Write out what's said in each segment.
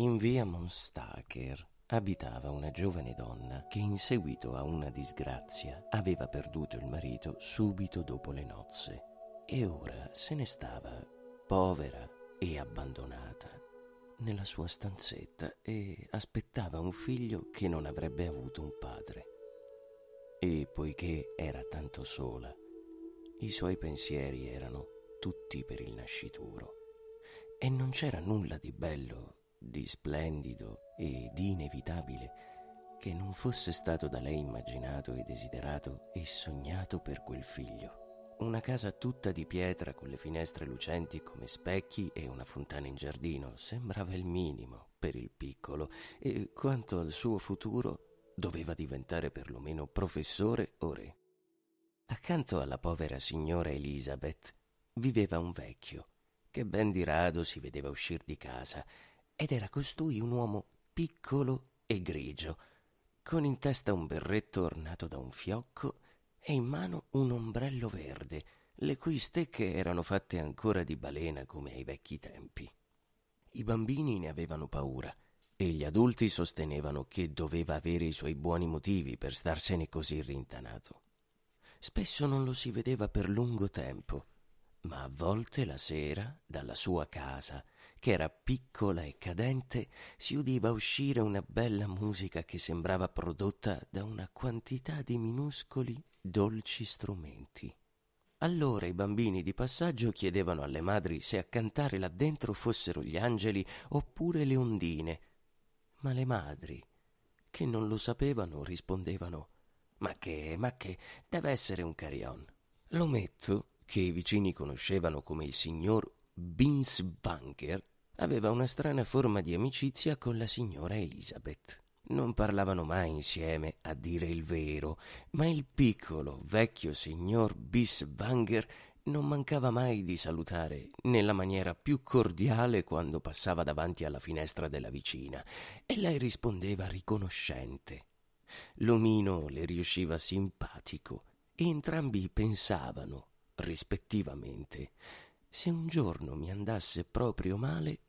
In via Monstacher abitava una giovane donna che in seguito a una disgrazia aveva perduto il marito subito dopo le nozze e ora se ne stava povera e abbandonata nella sua stanzetta e aspettava un figlio che non avrebbe avuto un padre. E poiché era tanto sola, i suoi pensieri erano tutti per il nascituro e non c'era nulla di bello di splendido e di inevitabile che non fosse stato da lei immaginato e desiderato e sognato per quel figlio. Una casa tutta di pietra con le finestre lucenti come specchi e una fontana in giardino sembrava il minimo per il piccolo e quanto al suo futuro doveva diventare perlomeno professore o re. Accanto alla povera signora Elizabeth viveva un vecchio che ben di rado si vedeva uscir di casa ed era costui un uomo piccolo e grigio, con in testa un berretto ornato da un fiocco e in mano un ombrello verde, le cui stecche erano fatte ancora di balena come ai vecchi tempi. I bambini ne avevano paura e gli adulti sostenevano che doveva avere i suoi buoni motivi per starsene così rintanato. Spesso non lo si vedeva per lungo tempo, ma a volte la sera, dalla sua casa, che era piccola e cadente, si udiva uscire una bella musica che sembrava prodotta da una quantità di minuscoli, dolci strumenti. Allora i bambini di passaggio chiedevano alle madri se a cantare là dentro fossero gli angeli oppure le ondine, ma le madri, che non lo sapevano, rispondevano Ma che, ma che, deve essere un carion. L'ometto, che i vicini conoscevano come il signor Binsbanker, aveva una strana forma di amicizia con la signora Elizabeth. Non parlavano mai insieme, a dire il vero, ma il piccolo, vecchio signor Biswanger non mancava mai di salutare nella maniera più cordiale quando passava davanti alla finestra della vicina e lei rispondeva riconoscente. L'omino le riusciva simpatico e entrambi pensavano, rispettivamente, se un giorno mi andasse proprio male,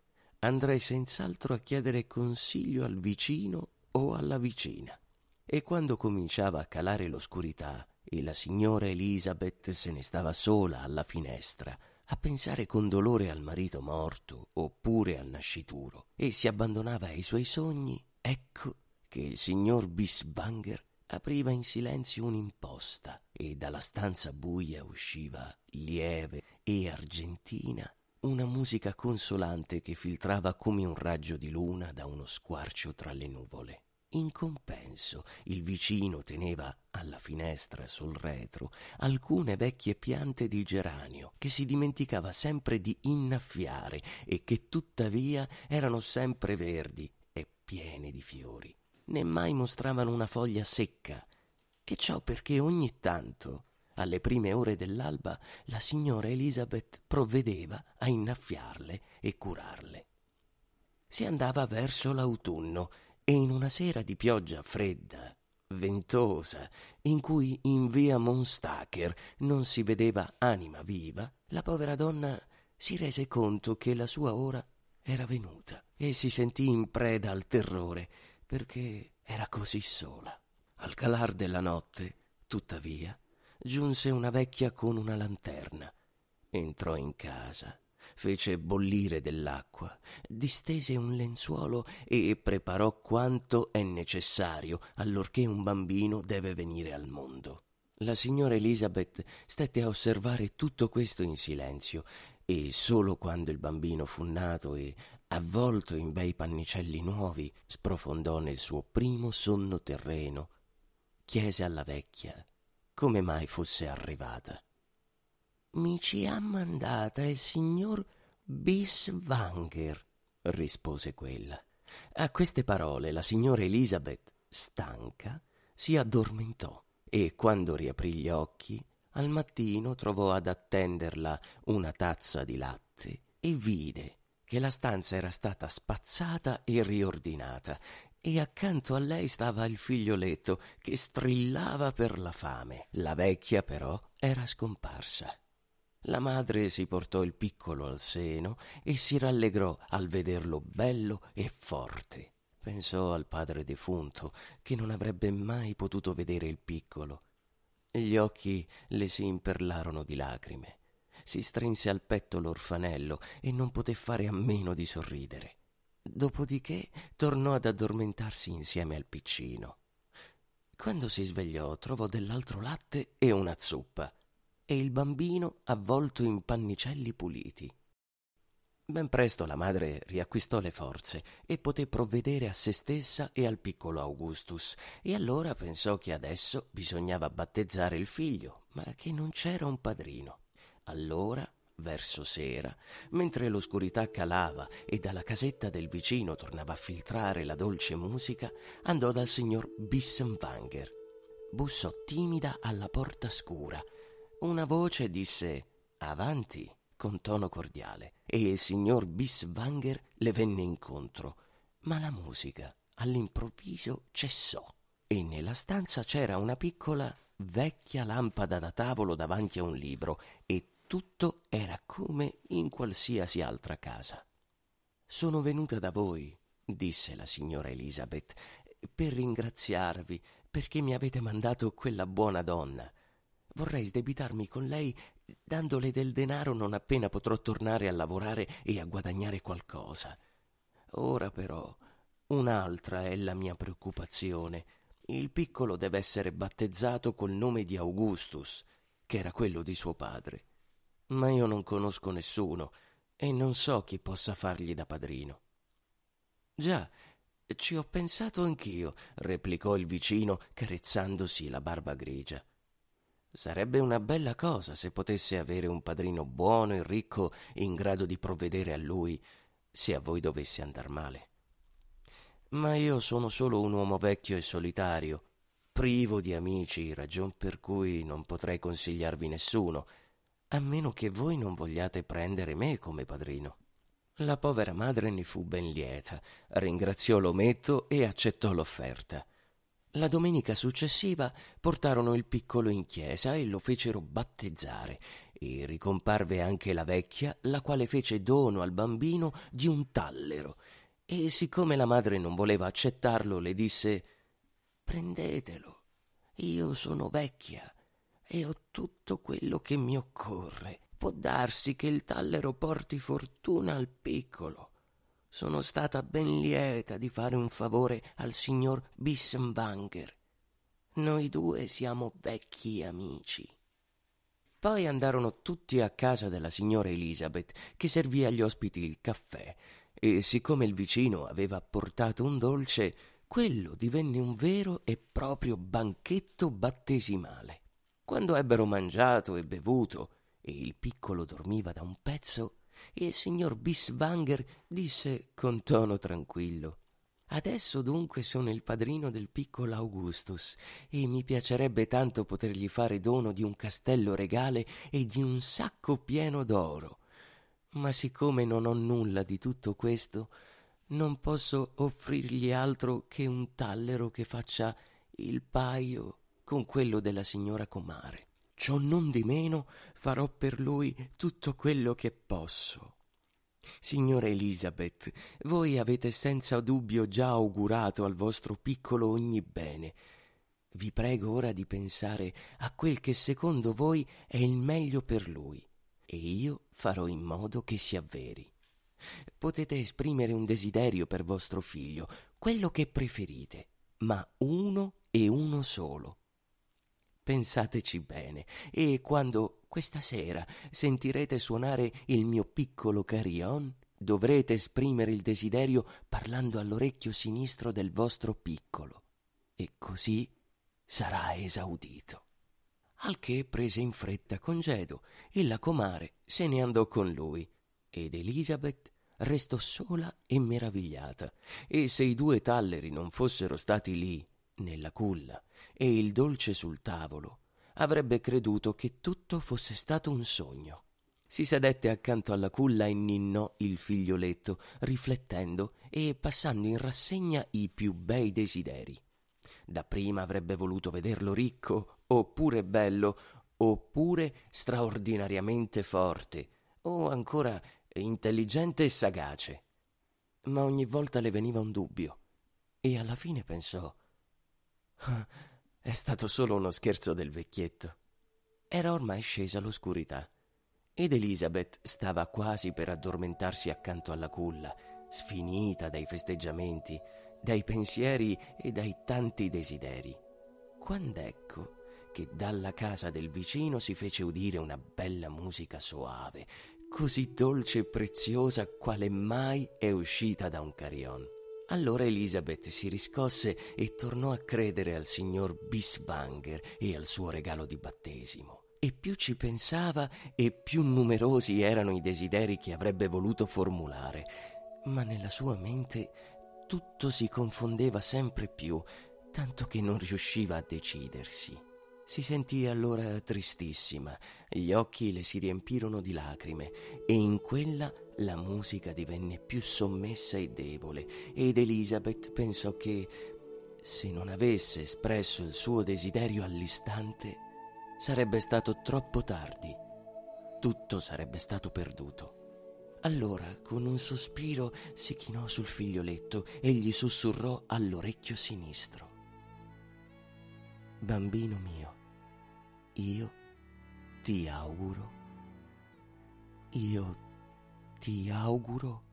andrei senz'altro a chiedere consiglio al vicino o alla vicina. E quando cominciava a calare l'oscurità e la signora Elisabeth se ne stava sola alla finestra, a pensare con dolore al marito morto oppure al nascituro, e si abbandonava ai suoi sogni, ecco che il signor Bisbanger apriva in silenzio un'imposta e dalla stanza buia usciva lieve e argentina una musica consolante che filtrava come un raggio di luna da uno squarcio tra le nuvole. In compenso, il vicino teneva alla finestra sul retro alcune vecchie piante di geranio che si dimenticava sempre di innaffiare e che tuttavia erano sempre verdi e piene di fiori, né mai mostravano una foglia secca, e ciò perché ogni tanto alle prime ore dell'alba la signora Elizabeth provvedeva a innaffiarle e curarle. Si andava verso l'autunno e in una sera di pioggia fredda, ventosa, in cui in via Monstaker non si vedeva anima viva, la povera donna si rese conto che la sua ora era venuta e si sentì in preda al terrore perché era così sola. Al calar della notte, tuttavia, giunse una vecchia con una lanterna. Entrò in casa, fece bollire dell'acqua, distese un lenzuolo e preparò quanto è necessario allorché un bambino deve venire al mondo. La signora Elizabeth stette a osservare tutto questo in silenzio e solo quando il bambino fu nato e avvolto in bei pannicelli nuovi sprofondò nel suo primo sonno terreno, chiese alla vecchia come mai fosse arrivata. Mi ci ha mandata il signor Biswanger, rispose quella. A queste parole la signora Elisabeth, stanca, si addormentò e quando riaprì gli occhi, al mattino trovò ad attenderla una tazza di latte e vide che la stanza era stata spazzata e riordinata e accanto a lei stava il figlioletto che strillava per la fame. La vecchia però era scomparsa. La madre si portò il piccolo al seno e si rallegrò al vederlo bello e forte. Pensò al padre defunto che non avrebbe mai potuto vedere il piccolo. Gli occhi le si imperlarono di lacrime. Si strinse al petto l'orfanello e non poté fare a meno di sorridere. Dopodiché tornò ad addormentarsi insieme al piccino. Quando si svegliò trovò dell'altro latte e una zuppa e il bambino avvolto in pannicelli puliti. Ben presto la madre riacquistò le forze e poté provvedere a se stessa e al piccolo Augustus, e allora pensò che adesso bisognava battezzare il figlio, ma che non c'era un padrino. Allora verso sera, mentre l'oscurità calava e dalla casetta del vicino tornava a filtrare la dolce musica, andò dal signor Bissenwanger. Bussò timida alla porta scura. Una voce disse Avanti con tono cordiale e il signor Biswanger le venne incontro, ma la musica all'improvviso cessò e nella stanza c'era una piccola vecchia lampada da tavolo davanti a un libro e tutto era come in qualsiasi altra casa. Sono venuta da voi, disse la signora Elisabeth, per ringraziarvi perché mi avete mandato quella buona donna. Vorrei sdebitarmi con lei dandole del denaro non appena potrò tornare a lavorare e a guadagnare qualcosa. Ora però un'altra è la mia preoccupazione. Il piccolo deve essere battezzato col nome di Augustus, che era quello di suo padre ma io non conosco nessuno e non so chi possa fargli da padrino. Già, ci ho pensato anch'io, replicò il vicino, carezzandosi la barba grigia. Sarebbe una bella cosa se potesse avere un padrino buono e ricco in grado di provvedere a lui se a voi dovesse andar male. Ma io sono solo un uomo vecchio e solitario, privo di amici, ragion per cui non potrei consigliarvi nessuno, a meno che voi non vogliate prendere me come padrino. La povera madre ne fu ben lieta, ringraziò l'ometto e accettò l'offerta. La domenica successiva portarono il piccolo in chiesa e lo fecero battezzare e ricomparve anche la vecchia, la quale fece dono al bambino di un tallero e siccome la madre non voleva accettarlo le disse Prendetelo, io sono vecchia e ho tutto quello che mi occorre. Può darsi che il tallero porti fortuna al piccolo. Sono stata ben lieta di fare un favore al signor Bissenbanger. Noi due siamo vecchi amici. Poi andarono tutti a casa della signora Elizabeth, che servì agli ospiti il caffè, e siccome il vicino aveva portato un dolce, quello divenne un vero e proprio banchetto battesimale. Quando ebbero mangiato e bevuto e il piccolo dormiva da un pezzo, il signor Biswanger disse con tono tranquillo Adesso dunque sono il padrino del piccolo Augustus e mi piacerebbe tanto potergli fare dono di un castello regale e di un sacco pieno d'oro. Ma siccome non ho nulla di tutto questo, non posso offrirgli altro che un tallero che faccia il paio con quello della signora comare. Ciò non di meno farò per lui tutto quello che posso. Signora Elisabeth, voi avete senza dubbio già augurato al vostro piccolo ogni bene. Vi prego ora di pensare a quel che secondo voi è il meglio per lui, e io farò in modo che si avveri. Potete esprimere un desiderio per vostro figlio, quello che preferite, ma uno e uno solo. Pensateci bene, e quando questa sera sentirete suonare il mio piccolo carillon, dovrete esprimere il desiderio parlando all'orecchio sinistro del vostro piccolo, e così sarà esaudito. Al che prese in fretta congedo e la comare se ne andò con lui, ed Elisabeth restò sola e meravigliata, e se i due talleri non fossero stati lì, nella culla, e il dolce sul tavolo, avrebbe creduto che tutto fosse stato un sogno. Si sedette accanto alla culla e ninnò il figlioletto, riflettendo e passando in rassegna i più bei desideri. Da prima avrebbe voluto vederlo ricco, oppure bello, oppure straordinariamente forte, o ancora intelligente e sagace. Ma ogni volta le veniva un dubbio, e alla fine pensò ah, è stato solo uno scherzo del vecchietto. Era ormai scesa l'oscurità ed Elizabeth stava quasi per addormentarsi accanto alla culla, sfinita dai festeggiamenti, dai pensieri e dai tanti desideri. Quando ecco che dalla casa del vicino si fece udire una bella musica soave, così dolce e preziosa quale mai è uscita da un carion. Allora Elisabeth si riscosse e tornò a credere al signor Bisbanger e al suo regalo di battesimo. E più ci pensava e più numerosi erano i desideri che avrebbe voluto formulare, ma nella sua mente tutto si confondeva sempre più, tanto che non riusciva a decidersi. Si sentì allora tristissima, gli occhi le si riempirono di lacrime e in quella la musica divenne più sommessa e debole ed Elizabeth pensò che se non avesse espresso il suo desiderio all'istante sarebbe stato troppo tardi, tutto sarebbe stato perduto. Allora, con un sospiro, si chinò sul figlioletto e gli sussurrò all'orecchio sinistro. Bambino mio, io ti auguro. Io ti auguro.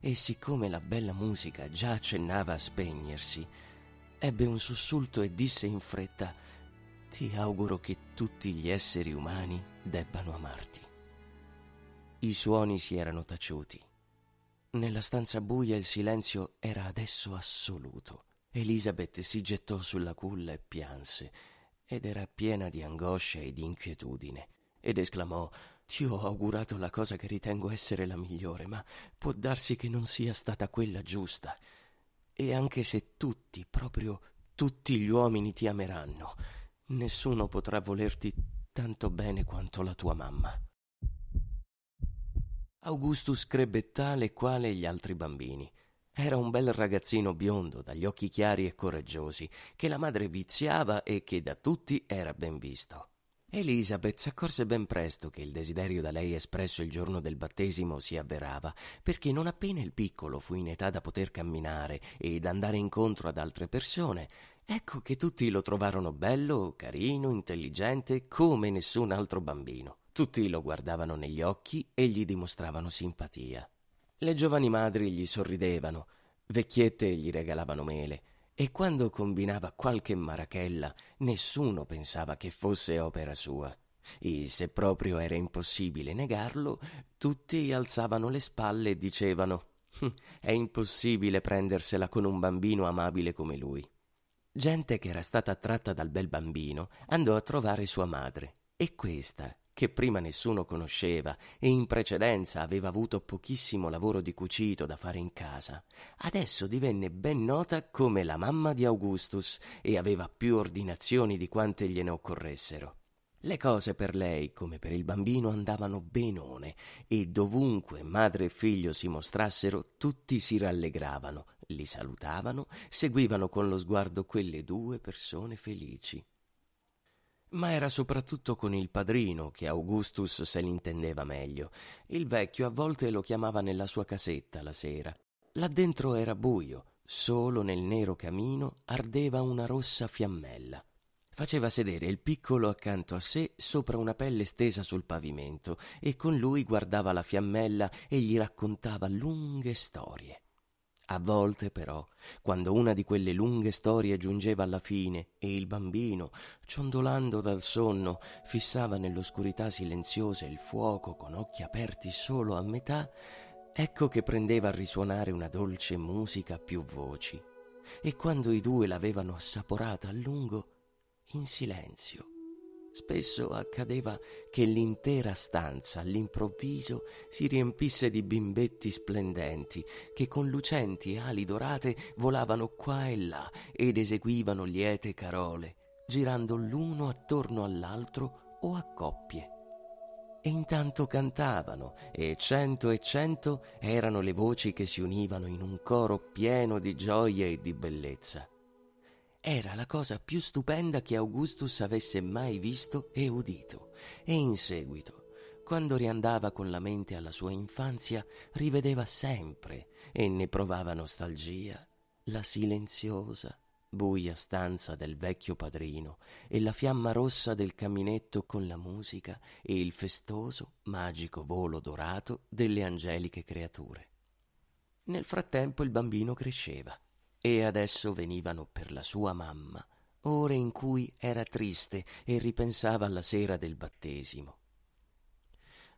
E siccome la bella musica già accennava a spegnersi, ebbe un sussulto e disse in fretta Ti auguro che tutti gli esseri umani debbano amarti. I suoni si erano taciuti. Nella stanza buia il silenzio era adesso assoluto. Elisabeth si gettò sulla culla e pianse ed era piena di angoscia e di inquietudine, ed esclamò Ti ho augurato la cosa che ritengo essere la migliore, ma può darsi che non sia stata quella giusta. E anche se tutti, proprio tutti gli uomini ti ameranno, nessuno potrà volerti tanto bene quanto la tua mamma. Augustus crebbe tale quale gli altri bambini era un bel ragazzino biondo, dagli occhi chiari e coraggiosi, che la madre viziava e che da tutti era ben visto. Elizabeth s'accorse ben presto che il desiderio da lei espresso il giorno del battesimo si avverava, perché non appena il piccolo fu in età da poter camminare ed andare incontro ad altre persone, ecco che tutti lo trovarono bello, carino, intelligente, come nessun altro bambino. Tutti lo guardavano negli occhi e gli dimostravano simpatia. Le giovani madri gli sorridevano, vecchiette gli regalavano mele, e quando combinava qualche marachella nessuno pensava che fosse opera sua. E se proprio era impossibile negarlo, tutti alzavano le spalle e dicevano hm, è impossibile prendersela con un bambino amabile come lui. Gente che era stata attratta dal bel bambino andò a trovare sua madre e questa, che prima nessuno conosceva e in precedenza aveva avuto pochissimo lavoro di cucito da fare in casa, adesso divenne ben nota come la mamma di Augustus e aveva più ordinazioni di quante gliene occorressero. Le cose per lei, come per il bambino, andavano benone e dovunque madre e figlio si mostrassero, tutti si rallegravano, li salutavano, seguivano con lo sguardo quelle due persone felici ma era soprattutto con il padrino che Augustus se l'intendeva meglio. Il vecchio a volte lo chiamava nella sua casetta la sera. Là dentro era buio, solo nel nero camino ardeva una rossa fiammella. Faceva sedere il piccolo accanto a sé sopra una pelle stesa sul pavimento e con lui guardava la fiammella e gli raccontava lunghe storie. A volte però, quando una di quelle lunghe storie giungeva alla fine e il bambino, ciondolando dal sonno, fissava nell'oscurità silenziosa il fuoco con occhi aperti solo a metà, ecco che prendeva a risuonare una dolce musica a più voci. E quando i due l'avevano assaporata a lungo, in silenzio Spesso accadeva che l'intera stanza all'improvviso si riempisse di bimbetti splendenti che con lucenti ali dorate volavano qua e là ed eseguivano liete carole, girando l'uno attorno all'altro o a coppie. E intanto cantavano, e cento e cento erano le voci che si univano in un coro pieno di gioia e di bellezza. Era la cosa più stupenda che Augustus avesse mai visto e udito, e in seguito quando riandava con la mente alla sua infanzia, rivedeva sempre e ne provava nostalgia la silenziosa, buia stanza del vecchio padrino e la fiamma rossa del caminetto con la musica e il festoso, magico volo dorato delle angeliche creature. Nel frattempo il bambino cresceva e adesso venivano per la sua mamma, ore in cui era triste e ripensava alla sera del battesimo.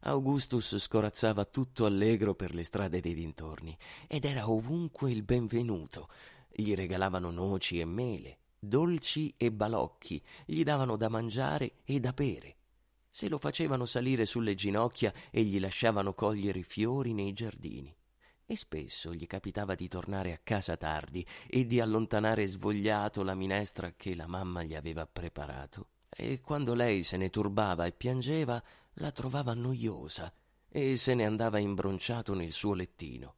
Augustus scorazzava tutto allegro per le strade dei dintorni ed era ovunque il benvenuto. Gli regalavano noci e mele, dolci e balocchi, gli davano da mangiare e da bere. Se lo facevano salire sulle ginocchia e gli lasciavano cogliere i fiori nei giardini e spesso gli capitava di tornare a casa tardi e di allontanare svogliato la minestra che la mamma gli aveva preparato. E quando lei se ne turbava e piangeva, la trovava noiosa e se ne andava imbronciato nel suo lettino.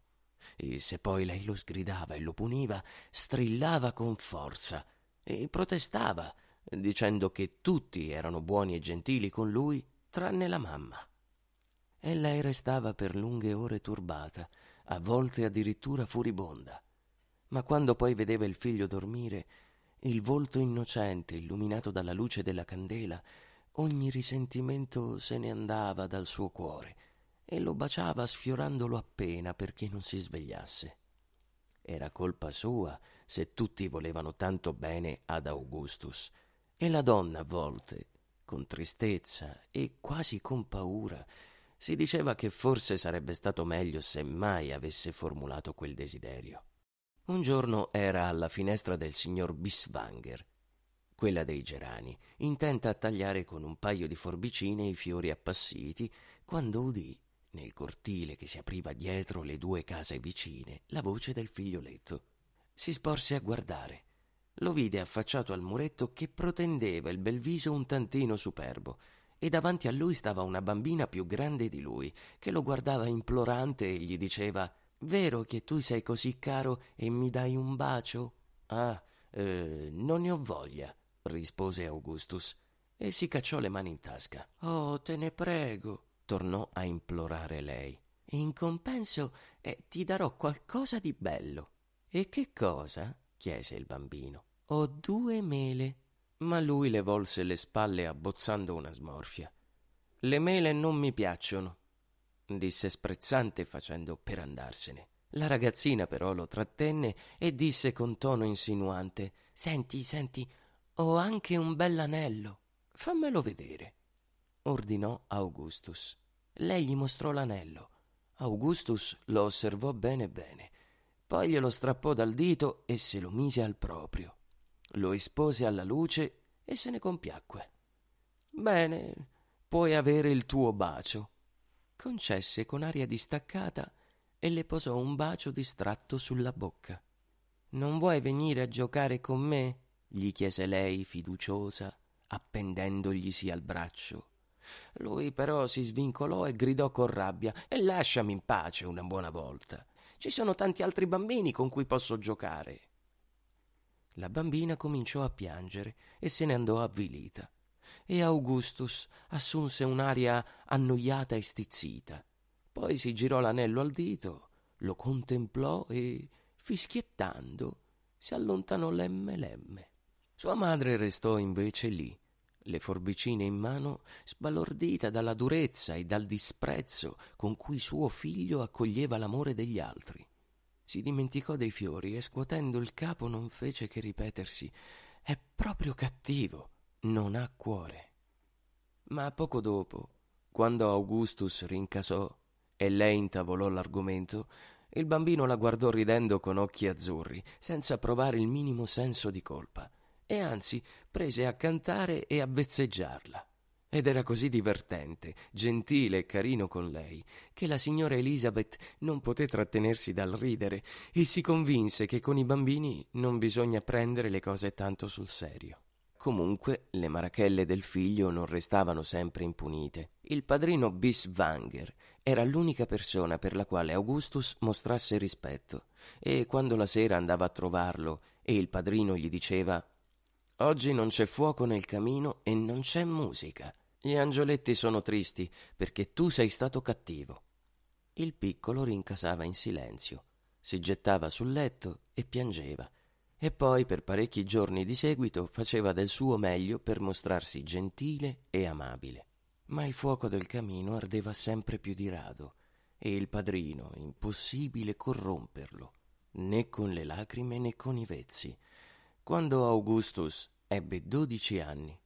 E se poi lei lo sgridava e lo puniva, strillava con forza e protestava, dicendo che tutti erano buoni e gentili con lui, tranne la mamma. E lei restava per lunghe ore turbata, a volte addirittura furibonda. Ma quando poi vedeva il figlio dormire, il volto innocente illuminato dalla luce della candela, ogni risentimento se ne andava dal suo cuore e lo baciava sfiorandolo appena perché non si svegliasse. Era colpa sua se tutti volevano tanto bene ad Augustus, e la donna a volte, con tristezza e quasi con paura, si diceva che forse sarebbe stato meglio se mai avesse formulato quel desiderio. Un giorno era alla finestra del signor Biswanger, quella dei gerani, intenta a tagliare con un paio di forbicine i fiori appassiti, quando udì, nel cortile che si apriva dietro le due case vicine, la voce del figlioletto. Si sporse a guardare. Lo vide affacciato al muretto che protendeva il bel viso un tantino superbo e davanti a lui stava una bambina più grande di lui, che lo guardava implorante e gli diceva Vero che tu sei così caro e mi dai un bacio? Ah, eh, non ne ho voglia, rispose Augustus, e si cacciò le mani in tasca. Oh, te ne prego, tornò a implorare lei. In compenso eh, ti darò qualcosa di bello. E che cosa? chiese il bambino. Ho due mele ma lui le volse le spalle abbozzando una smorfia. Le mele non mi piacciono, disse sprezzante facendo per andarsene. La ragazzina però lo trattenne e disse con tono insinuante Senti, senti, ho anche un bell'anello. Fammelo vedere. Ordinò Augustus. Lei gli mostrò l'anello. Augustus lo osservò bene bene, poi glielo strappò dal dito e se lo mise al proprio lo espose alla luce e se ne compiacque. Bene, puoi avere il tuo bacio. Concesse con aria distaccata e le posò un bacio distratto sulla bocca. Non vuoi venire a giocare con me? gli chiese lei, fiduciosa, appendendoglisi al braccio. Lui però si svincolò e gridò con rabbia E lasciami in pace una buona volta. Ci sono tanti altri bambini con cui posso giocare. La bambina cominciò a piangere e se ne andò avvilita. E Augustus assunse un'aria annoiata e stizzita. Poi si girò l'anello al dito, lo contemplò e, fischiettando, si allontanò lemme lemme. Sua madre restò invece lì, le forbicine in mano, sbalordita dalla durezza e dal disprezzo con cui suo figlio accoglieva l'amore degli altri. Si dimenticò dei fiori e scuotendo il capo non fece che ripetersi È proprio cattivo, non ha cuore. Ma poco dopo, quando Augustus rincasò e lei intavolò l'argomento, il bambino la guardò ridendo con occhi azzurri, senza provare il minimo senso di colpa, e anzi prese a cantare e a vezzeggiarla. Ed era così divertente, gentile e carino con lei, che la signora Elizabeth non poté trattenersi dal ridere e si convinse che con i bambini non bisogna prendere le cose tanto sul serio. Comunque le marachelle del figlio non restavano sempre impunite. Il padrino Biswanger era l'unica persona per la quale Augustus mostrasse rispetto e quando la sera andava a trovarlo e il padrino gli diceva Oggi non c'è fuoco nel camino e non c'è musica. Gli angioletti sono tristi perché tu sei stato cattivo. Il piccolo rincasava in silenzio, si gettava sul letto e piangeva, e poi per parecchi giorni di seguito faceva del suo meglio per mostrarsi gentile e amabile. Ma il fuoco del camino ardeva sempre più di rado, e il padrino, impossibile corromperlo, né con le lacrime né con i vezzi, quando Augustus ebbe dodici anni,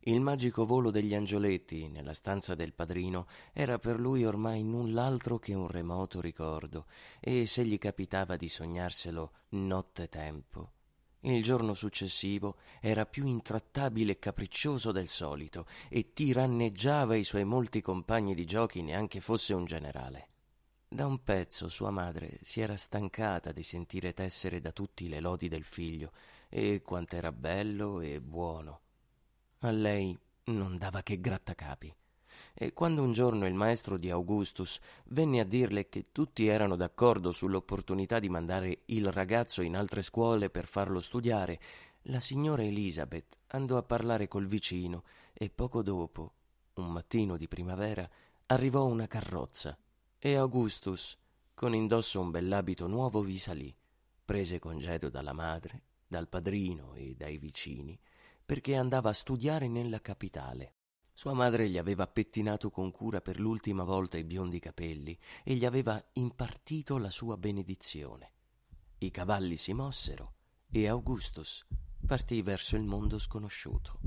il magico volo degli angioletti nella stanza del padrino era per lui ormai null'altro che un remoto ricordo, e se gli capitava di sognarselo notte tempo, il giorno successivo era più intrattabile e capriccioso del solito e tiranneggiava i suoi molti compagni di giochi neanche fosse un generale. Da un pezzo sua madre si era stancata di sentire tessere da tutti le lodi del figlio e quanto era bello e buono. A lei non dava che grattacapi. E quando un giorno il maestro di Augustus venne a dirle che tutti erano d'accordo sull'opportunità di mandare il ragazzo in altre scuole per farlo studiare, la signora Elisabeth andò a parlare col vicino e poco dopo, un mattino di primavera, arrivò una carrozza e Augustus, con indosso un bell'abito nuovo, vi salì, prese congedo dalla madre dal padrino e dai vicini, perché andava a studiare nella capitale. Sua madre gli aveva pettinato con cura per l'ultima volta i biondi capelli e gli aveva impartito la sua benedizione. I cavalli si mossero e Augustus partì verso il mondo sconosciuto.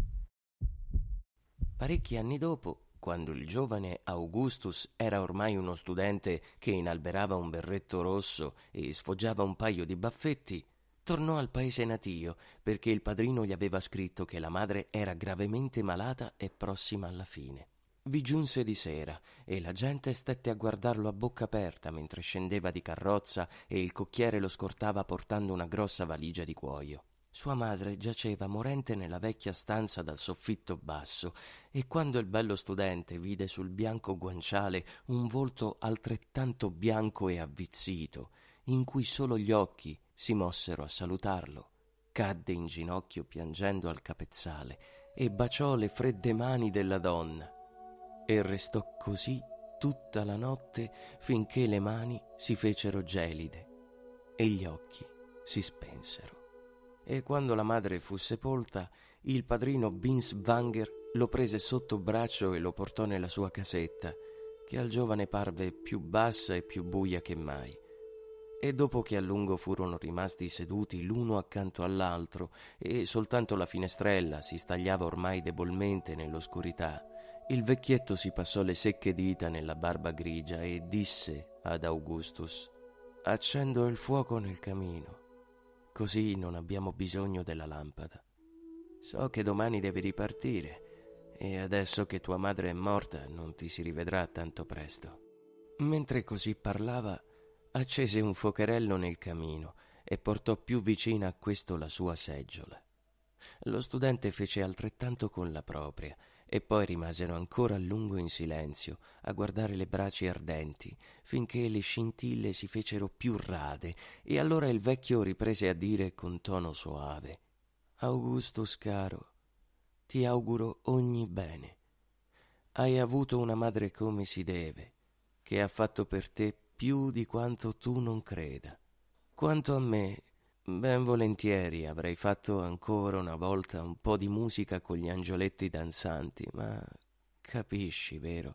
Parecchi anni dopo, quando il giovane Augustus era ormai uno studente che inalberava un berretto rosso e sfoggiava un paio di baffetti, tornò al paese natio perché il padrino gli aveva scritto che la madre era gravemente malata e prossima alla fine. Vi giunse di sera e la gente stette a guardarlo a bocca aperta mentre scendeva di carrozza e il cocchiere lo scortava portando una grossa valigia di cuoio. Sua madre giaceva morente nella vecchia stanza dal soffitto basso e quando il bello studente vide sul bianco guanciale un volto altrettanto bianco e avvizzito, in cui solo gli occhi si mossero a salutarlo. Cadde in ginocchio piangendo al capezzale e baciò le fredde mani della donna. E restò così tutta la notte finché le mani si fecero gelide e gli occhi si spensero. E quando la madre fu sepolta, il padrino Binswanger lo prese sotto braccio e lo portò nella sua casetta, che al giovane parve più bassa e più buia che mai. E dopo che a lungo furono rimasti seduti l'uno accanto all'altro e soltanto la finestrella si stagliava ormai debolmente nell'oscurità, il vecchietto si passò le secche dita nella barba grigia e disse ad Augustus Accendo il fuoco nel camino, così non abbiamo bisogno della lampada. So che domani devi ripartire e adesso che tua madre è morta non ti si rivedrà tanto presto. Mentre così parlava, accese un focherello nel camino e portò più vicina a questo la sua seggiola. Lo studente fece altrettanto con la propria e poi rimasero ancora a lungo in silenzio a guardare le braci ardenti finché le scintille si fecero più rade e allora il vecchio riprese a dire con tono soave Augusto Scaro, ti auguro ogni bene. Hai avuto una madre come si deve, che ha fatto per te più di quanto tu non creda. Quanto a me, ben volentieri avrei fatto ancora una volta un po' di musica con gli angioletti danzanti, ma capisci, vero,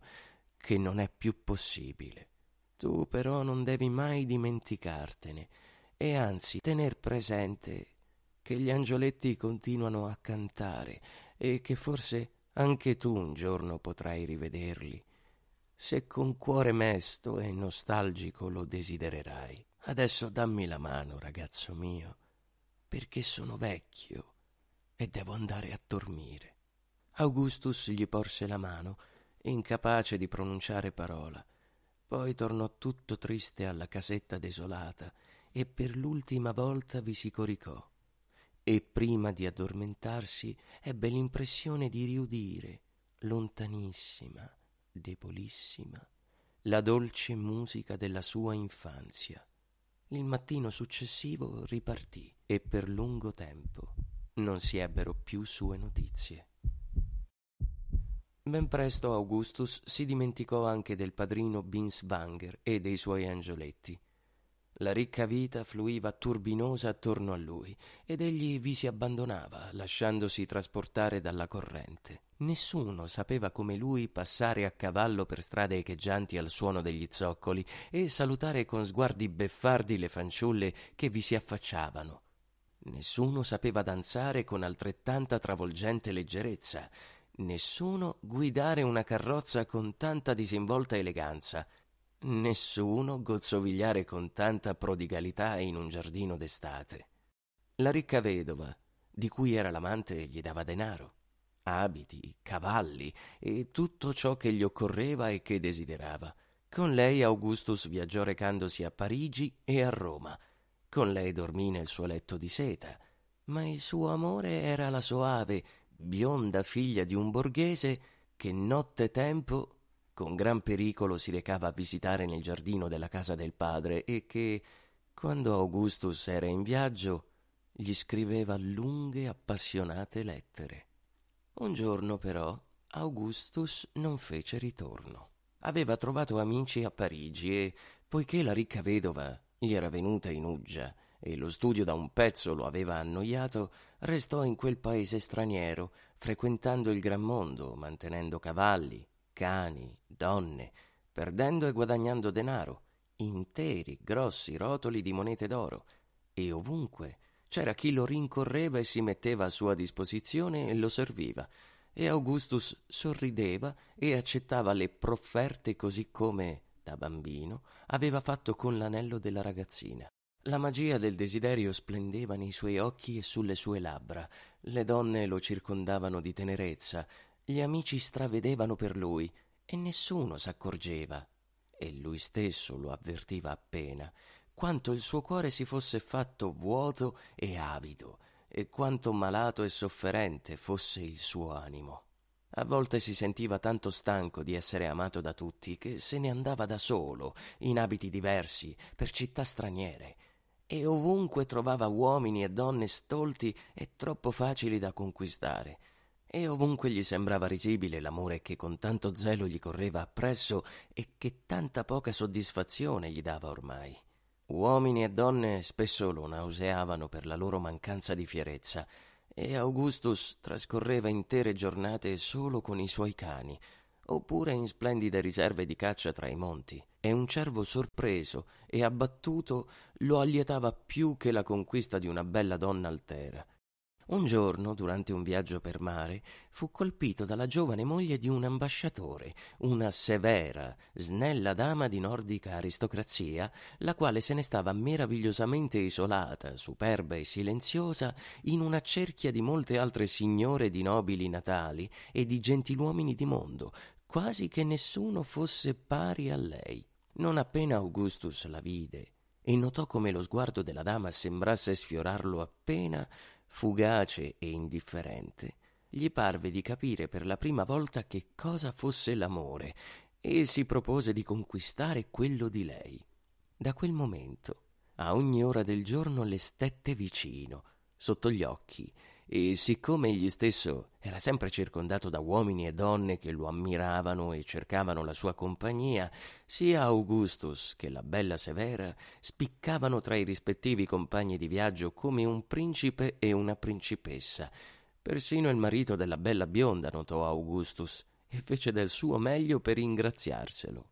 che non è più possibile. Tu però non devi mai dimenticartene e anzi tener presente che gli angioletti continuano a cantare e che forse anche tu un giorno potrai rivederli se con cuore mesto e nostalgico lo desidererai. Adesso dammi la mano, ragazzo mio, perché sono vecchio e devo andare a dormire. Augustus gli porse la mano, incapace di pronunciare parola. Poi tornò tutto triste alla casetta desolata e per l'ultima volta vi si coricò. E prima di addormentarsi ebbe l'impressione di riudire, lontanissima, debolissima, la dolce musica della sua infanzia. Il mattino successivo ripartì e per lungo tempo non si ebbero più sue notizie. Ben presto Augustus si dimenticò anche del padrino Binswanger e dei suoi angioletti la ricca vita fluiva turbinosa attorno a lui ed egli vi si abbandonava, lasciandosi trasportare dalla corrente. Nessuno sapeva come lui passare a cavallo per strade echeggianti al suono degli zoccoli e salutare con sguardi beffardi le fanciulle che vi si affacciavano. Nessuno sapeva danzare con altrettanta travolgente leggerezza. Nessuno guidare una carrozza con tanta disinvolta eleganza Nessuno gozzovigliare con tanta prodigalità in un giardino d'estate. La ricca vedova, di cui era l'amante, gli dava denaro, abiti, cavalli e tutto ciò che gli occorreva e che desiderava. Con lei Augustus viaggiò recandosi a Parigi e a Roma. Con lei dormì nel suo letto di seta, ma il suo amore era la soave, bionda figlia di un borghese che notte tempo con gran pericolo si recava a visitare nel giardino della casa del padre e che, quando Augustus era in viaggio, gli scriveva lunghe appassionate lettere. Un giorno però Augustus non fece ritorno. Aveva trovato amici a Parigi e, poiché la ricca vedova gli era venuta in uggia e lo studio da un pezzo lo aveva annoiato, restò in quel paese straniero, frequentando il gran mondo, mantenendo cavalli, cani, donne, perdendo e guadagnando denaro, interi grossi rotoli di monete d'oro, e ovunque c'era chi lo rincorreva e si metteva a sua disposizione e lo serviva, e Augustus sorrideva e accettava le profferte così come, da bambino, aveva fatto con l'anello della ragazzina. La magia del desiderio splendeva nei suoi occhi e sulle sue labbra. Le donne lo circondavano di tenerezza, gli amici stravedevano per lui e nessuno s'accorgeva, e lui stesso lo avvertiva appena, quanto il suo cuore si fosse fatto vuoto e avido, e quanto malato e sofferente fosse il suo animo. A volte si sentiva tanto stanco di essere amato da tutti che se ne andava da solo, in abiti diversi, per città straniere, e ovunque trovava uomini e donne stolti e troppo facili da conquistare, e ovunque gli sembrava risibile l'amore che con tanto zelo gli correva appresso e che tanta poca soddisfazione gli dava ormai. Uomini e donne spesso lo nauseavano per la loro mancanza di fierezza, e Augustus trascorreva intere giornate solo con i suoi cani, oppure in splendide riserve di caccia tra i monti, e un cervo sorpreso e abbattuto lo allietava più che la conquista di una bella donna altera un giorno, durante un viaggio per mare, fu colpito dalla giovane moglie di un ambasciatore, una severa, snella dama di nordica aristocrazia, la quale se ne stava meravigliosamente isolata, superba e silenziosa, in una cerchia di molte altre signore di nobili natali e di gentiluomini di mondo, quasi che nessuno fosse pari a lei. Non appena Augustus la vide, e notò come lo sguardo della dama sembrasse sfiorarlo appena, fugace e indifferente, gli parve di capire per la prima volta che cosa fosse l'amore e si propose di conquistare quello di lei. Da quel momento, a ogni ora del giorno le stette vicino, sotto gli occhi, e siccome egli stesso era sempre circondato da uomini e donne che lo ammiravano e cercavano la sua compagnia, sia Augustus che la bella Severa spiccavano tra i rispettivi compagni di viaggio come un principe e una principessa. Persino il marito della bella bionda notò Augustus e fece del suo meglio per ingraziarselo.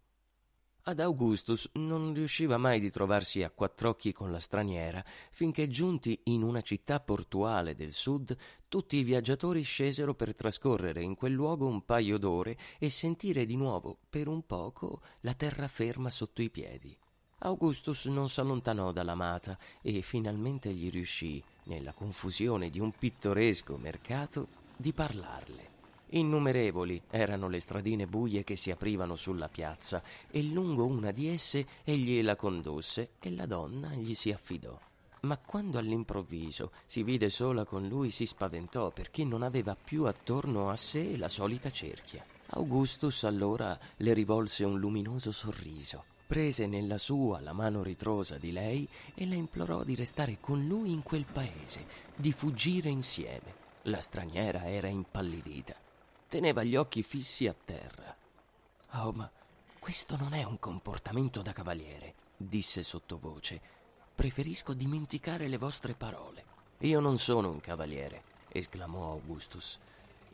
Ad Augustus non riusciva mai di trovarsi a quattr'occhi con la straniera, finché giunti in una città portuale del sud, tutti i viaggiatori scesero per trascorrere in quel luogo un paio d'ore e sentire di nuovo, per un poco, la terraferma sotto i piedi. Augustus non s'allontanò dall'amata e finalmente gli riuscì, nella confusione di un pittoresco mercato, di parlarle. Innumerevoli erano le stradine buie che si aprivano sulla piazza e lungo una di esse egli la condusse e la donna gli si affidò. Ma quando all'improvviso si vide sola con lui si spaventò perché non aveva più attorno a sé la solita cerchia. Augustus allora le rivolse un luminoso sorriso, prese nella sua la mano ritrosa di lei e la implorò di restare con lui in quel paese, di fuggire insieme. La straniera era impallidita teneva gli occhi fissi a terra. Oh, ma questo non è un comportamento da cavaliere, disse sottovoce. Preferisco dimenticare le vostre parole. Io non sono un cavaliere, esclamò Augustus.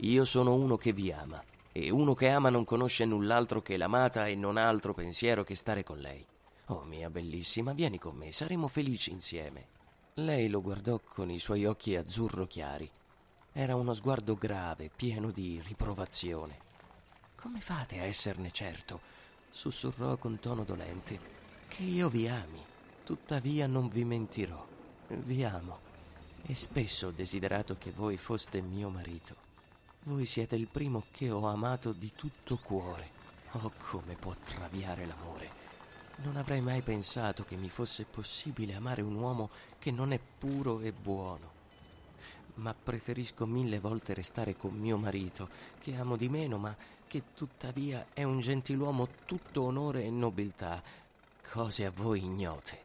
Io sono uno che vi ama, e uno che ama non conosce null'altro che l'amata e non ha altro pensiero che stare con lei. Oh mia bellissima, vieni con me, saremo felici insieme. Lei lo guardò con i suoi occhi azzurro chiari era uno sguardo grave, pieno di riprovazione. Come fate a esserne certo? sussurrò con tono dolente. Che io vi ami, tuttavia non vi mentirò. Vi amo e spesso ho desiderato che voi foste mio marito. Voi siete il primo che ho amato di tutto cuore. Oh, come può traviare l'amore. Non avrei mai pensato che mi fosse possibile amare un uomo che non è puro e buono ma preferisco mille volte restare con mio marito, che amo di meno, ma che tuttavia è un gentiluomo tutto onore e nobiltà, cose a voi ignote.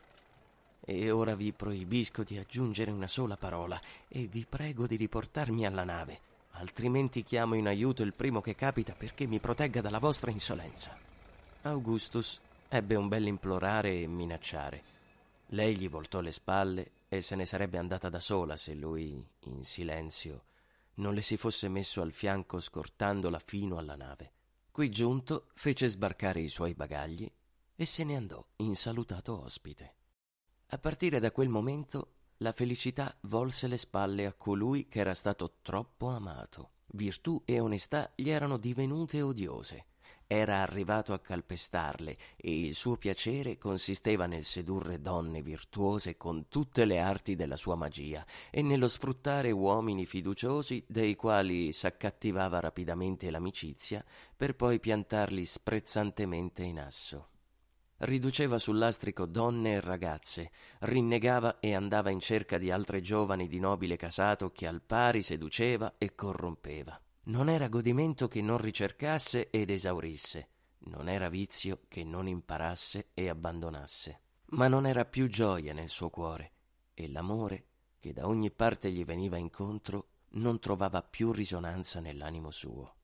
E ora vi proibisco di aggiungere una sola parola e vi prego di riportarmi alla nave, altrimenti chiamo in aiuto il primo che capita perché mi protegga dalla vostra insolenza. Augustus ebbe un bel implorare e minacciare. Lei gli voltò le spalle e se ne sarebbe andata da sola se lui, in silenzio, non le si fosse messo al fianco scortandola fino alla nave. Qui giunto fece sbarcare i suoi bagagli e se ne andò insalutato ospite. A partire da quel momento la felicità volse le spalle a colui che era stato troppo amato. Virtù e onestà gli erano divenute odiose era arrivato a calpestarle e il suo piacere consisteva nel sedurre donne virtuose con tutte le arti della sua magia e nello sfruttare uomini fiduciosi dei quali s'accattivava rapidamente l'amicizia per poi piantarli sprezzantemente in asso. Riduceva sul lastrico donne e ragazze, rinnegava e andava in cerca di altre giovani di nobile casato che al pari seduceva e corrompeva. Non era godimento che non ricercasse ed esaurisse, non era vizio che non imparasse e abbandonasse, ma non era più gioia nel suo cuore, e l'amore, che da ogni parte gli veniva incontro, non trovava più risonanza nell'animo suo.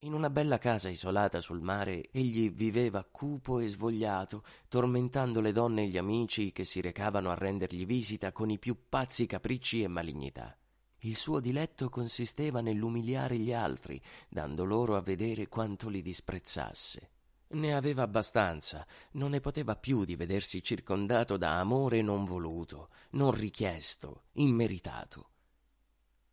In una bella casa isolata sul mare egli viveva cupo e svogliato, tormentando le donne e gli amici che si recavano a rendergli visita con i più pazzi capricci e malignità. Il suo diletto consisteva nell'umiliare gli altri, dando loro a vedere quanto li disprezzasse. Ne aveva abbastanza, non ne poteva più di vedersi circondato da amore non voluto, non richiesto, immeritato.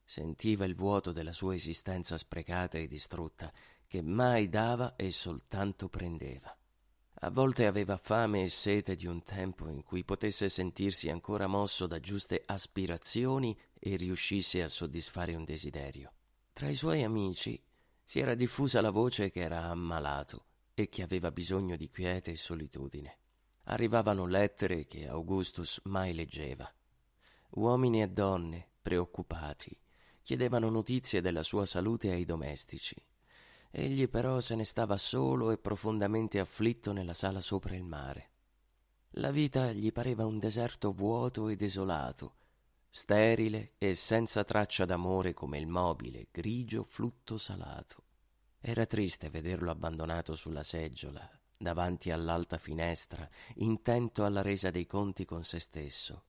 Sentiva il vuoto della sua esistenza sprecata e distrutta, che mai dava e soltanto prendeva. A volte aveva fame e sete di un tempo in cui potesse sentirsi ancora mosso da giuste aspirazioni e riuscisse a soddisfare un desiderio. Tra i suoi amici si era diffusa la voce che era ammalato e che aveva bisogno di quiete e solitudine. Arrivavano lettere che Augustus mai leggeva. Uomini e donne, preoccupati, chiedevano notizie della sua salute ai domestici. Egli però se ne stava solo e profondamente afflitto nella sala sopra il mare. La vita gli pareva un deserto vuoto e desolato, sterile e senza traccia d'amore come il mobile, grigio flutto salato. Era triste vederlo abbandonato sulla seggiola, davanti all'alta finestra, intento alla resa dei conti con se stesso.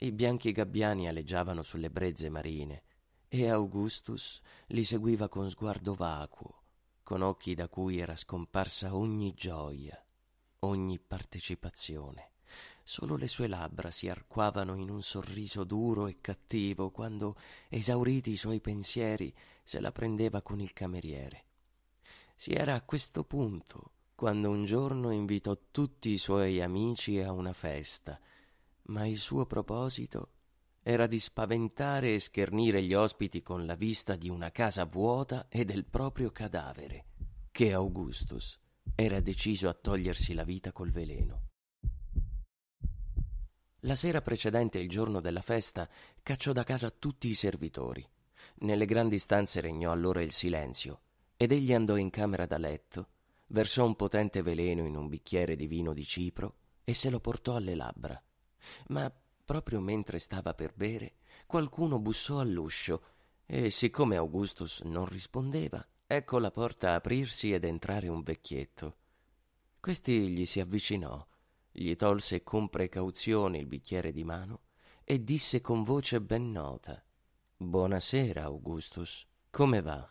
I bianchi gabbiani aleggiavano sulle brezze marine, e Augustus li seguiva con sguardo vacuo, con occhi da cui era scomparsa ogni gioia, ogni partecipazione. Solo le sue labbra si arquavano in un sorriso duro e cattivo quando, esauriti i suoi pensieri, se la prendeva con il cameriere. Si era a questo punto quando un giorno invitò tutti i suoi amici a una festa, ma il suo proposito era di spaventare e schernire gli ospiti con la vista di una casa vuota e del proprio cadavere, che Augustus era deciso a togliersi la vita col veleno. La sera precedente il giorno della festa cacciò da casa tutti i servitori. Nelle grandi stanze regnò allora il silenzio, ed egli andò in camera da letto, versò un potente veleno in un bicchiere di vino di Cipro e se lo portò alle labbra. Ma Proprio mentre stava per bere, qualcuno bussò all'uscio e, siccome Augustus non rispondeva, ecco la porta aprirsi ed entrare un vecchietto. Questi gli si avvicinò, gli tolse con precauzione il bicchiere di mano e disse con voce ben nota Buonasera, Augustus. Come va?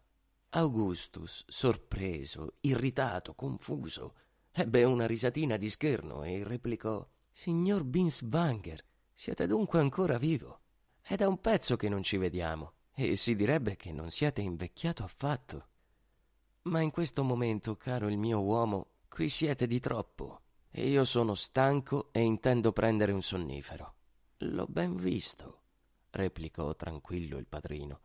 Augustus, sorpreso, irritato, confuso, ebbe una risatina di scherno e replicò Signor Binswanger, siete dunque ancora vivo. È da un pezzo che non ci vediamo e si direbbe che non siete invecchiato affatto. Ma in questo momento, caro il mio uomo, qui siete di troppo e io sono stanco e intendo prendere un sonnifero. L'ho ben visto, replicò tranquillo il padrino.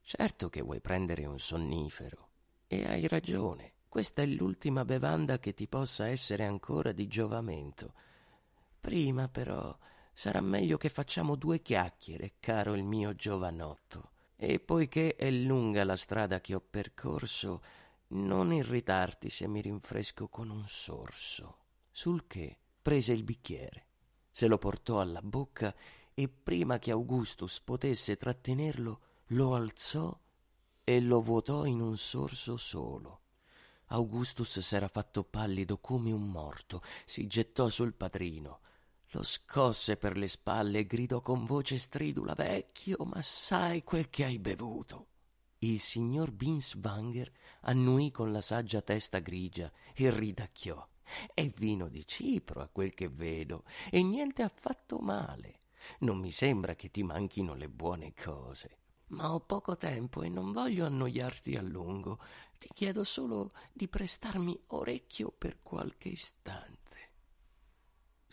Certo che vuoi prendere un sonnifero. E hai ragione. Questa è l'ultima bevanda che ti possa essere ancora di giovamento. Prima, però, sarà meglio che facciamo due chiacchiere, caro il mio giovanotto. E poiché è lunga la strada che ho percorso, non irritarti se mi rinfresco con un sorso. Sul che prese il bicchiere, se lo portò alla bocca e prima che Augustus potesse trattenerlo, lo alzò e lo vuotò in un sorso solo. Augustus s'era fatto pallido come un morto, si gettò sul patrino, lo scosse per le spalle e gridò con voce stridula Vecchio, ma sai quel che hai bevuto. Il signor Binswanger annuì con la saggia testa grigia e ridacchiò. È vino di Cipro, a quel che vedo, e niente affatto male. Non mi sembra che ti manchino le buone cose. Ma ho poco tempo e non voglio annoiarti a lungo. Ti chiedo solo di prestarmi orecchio per qualche istante.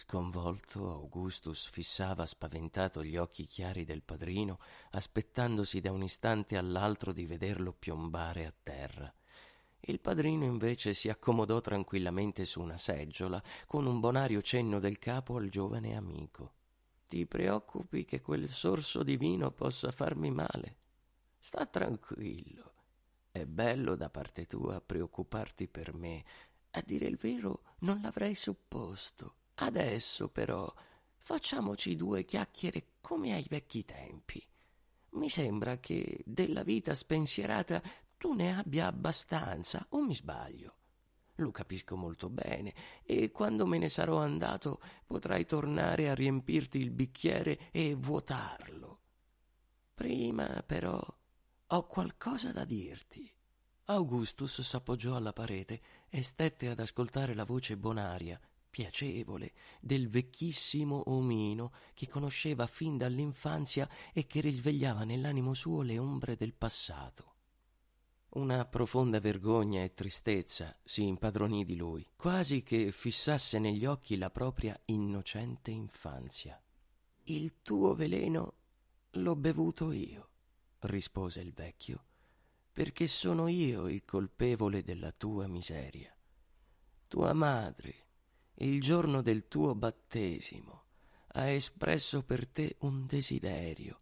Sconvolto, Augustus fissava spaventato gli occhi chiari del padrino, aspettandosi da un istante all'altro di vederlo piombare a terra. Il padrino invece si accomodò tranquillamente su una seggiola, con un bonario cenno del capo al giovane amico. Ti preoccupi che quel sorso di vino possa farmi male? Sta tranquillo. È bello da parte tua preoccuparti per me. A dire il vero, non l'avrei supposto. Adesso però facciamoci due chiacchiere come ai vecchi tempi. Mi sembra che della vita spensierata tu ne abbia abbastanza, o mi sbaglio? Lo capisco molto bene, e quando me ne sarò andato potrai tornare a riempirti il bicchiere e vuotarlo. Prima, però, ho qualcosa da dirti. Augustus s'appoggiò alla parete e stette ad ascoltare la voce bonaria piacevole del vecchissimo omino che conosceva fin dall'infanzia e che risvegliava nell'animo suo le ombre del passato. Una profonda vergogna e tristezza si impadronì di lui, quasi che fissasse negli occhi la propria innocente infanzia. Il tuo veleno l'ho bevuto io, rispose il vecchio, perché sono io il colpevole della tua miseria. Tua madre, il giorno del tuo battesimo, ha espresso per te un desiderio,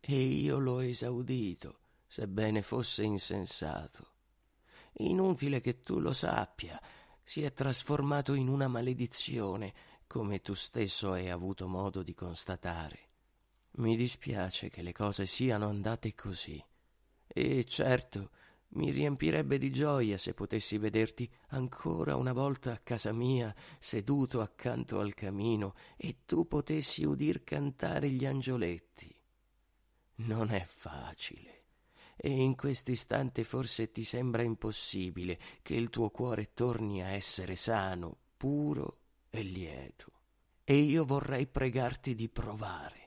e io l'ho esaudito, sebbene fosse insensato. Inutile che tu lo sappia, si è trasformato in una maledizione, come tu stesso hai avuto modo di constatare. Mi dispiace che le cose siano andate così. E certo, mi riempirebbe di gioia se potessi vederti ancora una volta a casa mia, seduto accanto al camino, e tu potessi udir cantare gli angioletti. Non è facile. E in quest'istante forse ti sembra impossibile che il tuo cuore torni a essere sano, puro e lieto. E io vorrei pregarti di provare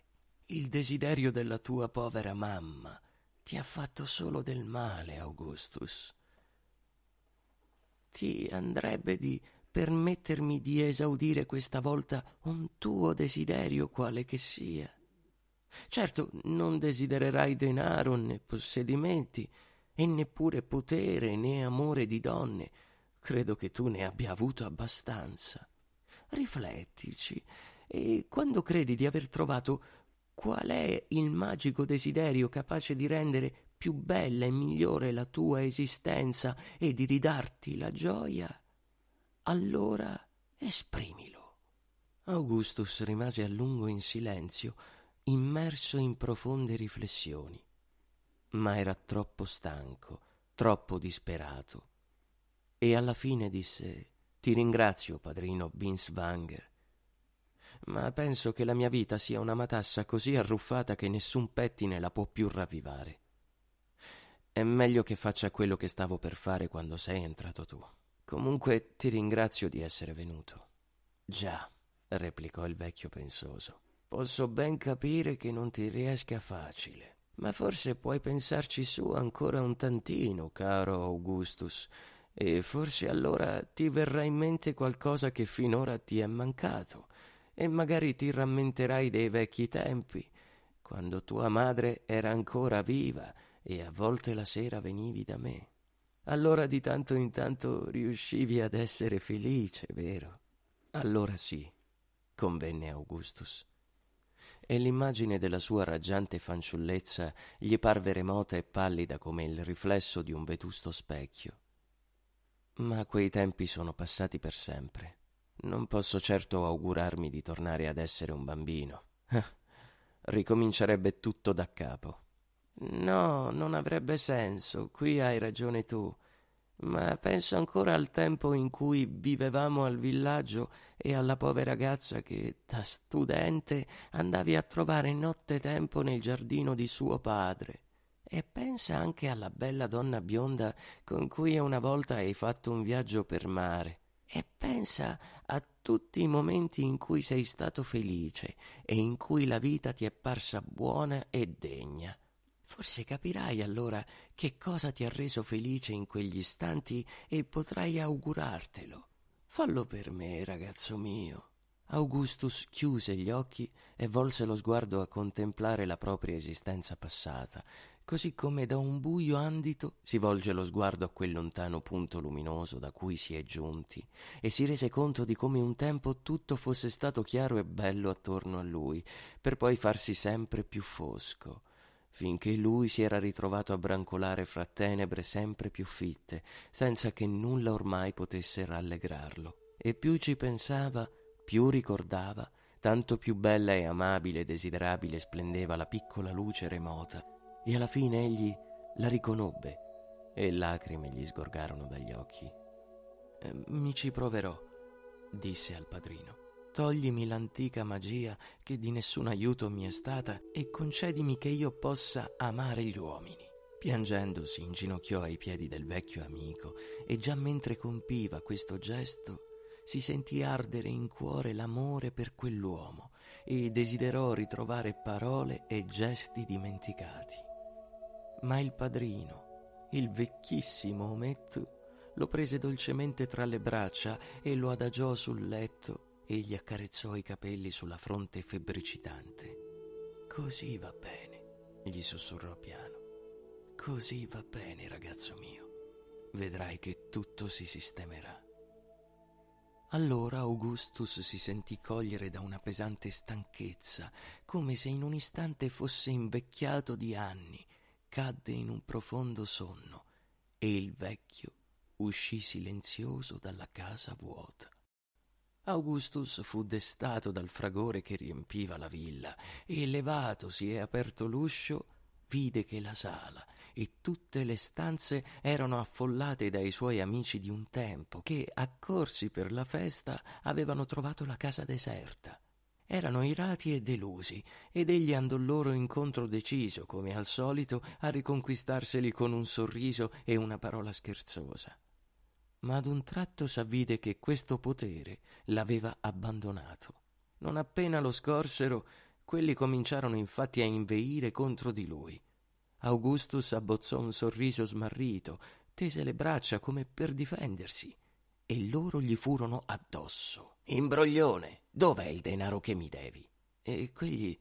il desiderio della tua povera mamma, ti ha fatto solo del male, Augustus. Ti andrebbe di permettermi di esaudire questa volta un tuo desiderio quale che sia. Certo, non desidererai denaro né possedimenti, e neppure potere né amore di donne. Credo che tu ne abbia avuto abbastanza. Riflettici, e quando credi di aver trovato Qual è il magico desiderio capace di rendere più bella e migliore la tua esistenza e di ridarti la gioia? Allora esprimilo. Augustus rimase a lungo in silenzio, immerso in profonde riflessioni. Ma era troppo stanco, troppo disperato. E alla fine disse Ti ringrazio, padrino Binswanger ma penso che la mia vita sia una matassa così arruffata che nessun pettine la può più ravvivare. È meglio che faccia quello che stavo per fare quando sei entrato tu. Comunque ti ringrazio di essere venuto. Già, replicò il vecchio pensoso. Posso ben capire che non ti riesca facile, ma forse puoi pensarci su ancora un tantino, caro Augustus, e forse allora ti verrà in mente qualcosa che finora ti è mancato e magari ti rammenterai dei vecchi tempi, quando tua madre era ancora viva e a volte la sera venivi da me. Allora di tanto in tanto riuscivi ad essere felice, vero? Allora sì, convenne Augustus. E l'immagine della sua raggiante fanciullezza gli parve remota e pallida come il riflesso di un vetusto specchio. Ma quei tempi sono passati per sempre. Non posso certo augurarmi di tornare ad essere un bambino. Eh, ricomincerebbe tutto da capo. No, non avrebbe senso, qui hai ragione tu. Ma penso ancora al tempo in cui vivevamo al villaggio e alla povera ragazza che, da studente, andavi a trovare notte tempo nel giardino di suo padre. E pensa anche alla bella donna bionda con cui una volta hai fatto un viaggio per mare e pensa a tutti i momenti in cui sei stato felice e in cui la vita ti è parsa buona e degna. Forse capirai allora che cosa ti ha reso felice in quegli istanti e potrai augurartelo. Fallo per me, ragazzo mio. Augustus chiuse gli occhi e volse lo sguardo a contemplare la propria esistenza passata, così come da un buio andito si volge lo sguardo a quel lontano punto luminoso da cui si è giunti e si rese conto di come un tempo tutto fosse stato chiaro e bello attorno a lui, per poi farsi sempre più fosco, finché lui si era ritrovato a brancolare fra tenebre sempre più fitte, senza che nulla ormai potesse rallegrarlo. E più ci pensava, più ricordava, tanto più bella e amabile e desiderabile splendeva la piccola luce remota e alla fine egli la riconobbe e lacrime gli sgorgarono dagli occhi. Eh, mi ci proverò, disse al padrino. Toglimi l'antica magia che di nessun aiuto mi è stata e concedimi che io possa amare gli uomini. Piangendo si inginocchiò ai piedi del vecchio amico e già mentre compiva questo gesto si sentì ardere in cuore l'amore per quell'uomo e desiderò ritrovare parole e gesti dimenticati ma il padrino, il vecchissimo ometto, lo prese dolcemente tra le braccia e lo adagiò sul letto e gli accarezzò i capelli sulla fronte febbricitante. Così va bene, gli sussurrò piano. Così va bene, ragazzo mio. Vedrai che tutto si sistemerà. Allora Augustus si sentì cogliere da una pesante stanchezza, come se in un istante fosse invecchiato di anni cadde in un profondo sonno e il vecchio uscì silenzioso dalla casa vuota. Augustus fu destato dal fragore che riempiva la villa e, levatosi e aperto l'uscio, vide che la sala e tutte le stanze erano affollate dai suoi amici di un tempo che, accorsi per la festa, avevano trovato la casa deserta. Erano irati e delusi, ed egli andò loro incontro deciso, come al solito, a riconquistarseli con un sorriso e una parola scherzosa. Ma ad un tratto s'avvide che questo potere l'aveva abbandonato. Non appena lo scorsero, quelli cominciarono infatti a inveire contro di lui. Augustus abbozzò un sorriso smarrito, tese le braccia come per difendersi e loro gli furono addosso. Imbroglione, dov'è il denaro che mi devi? E quegli.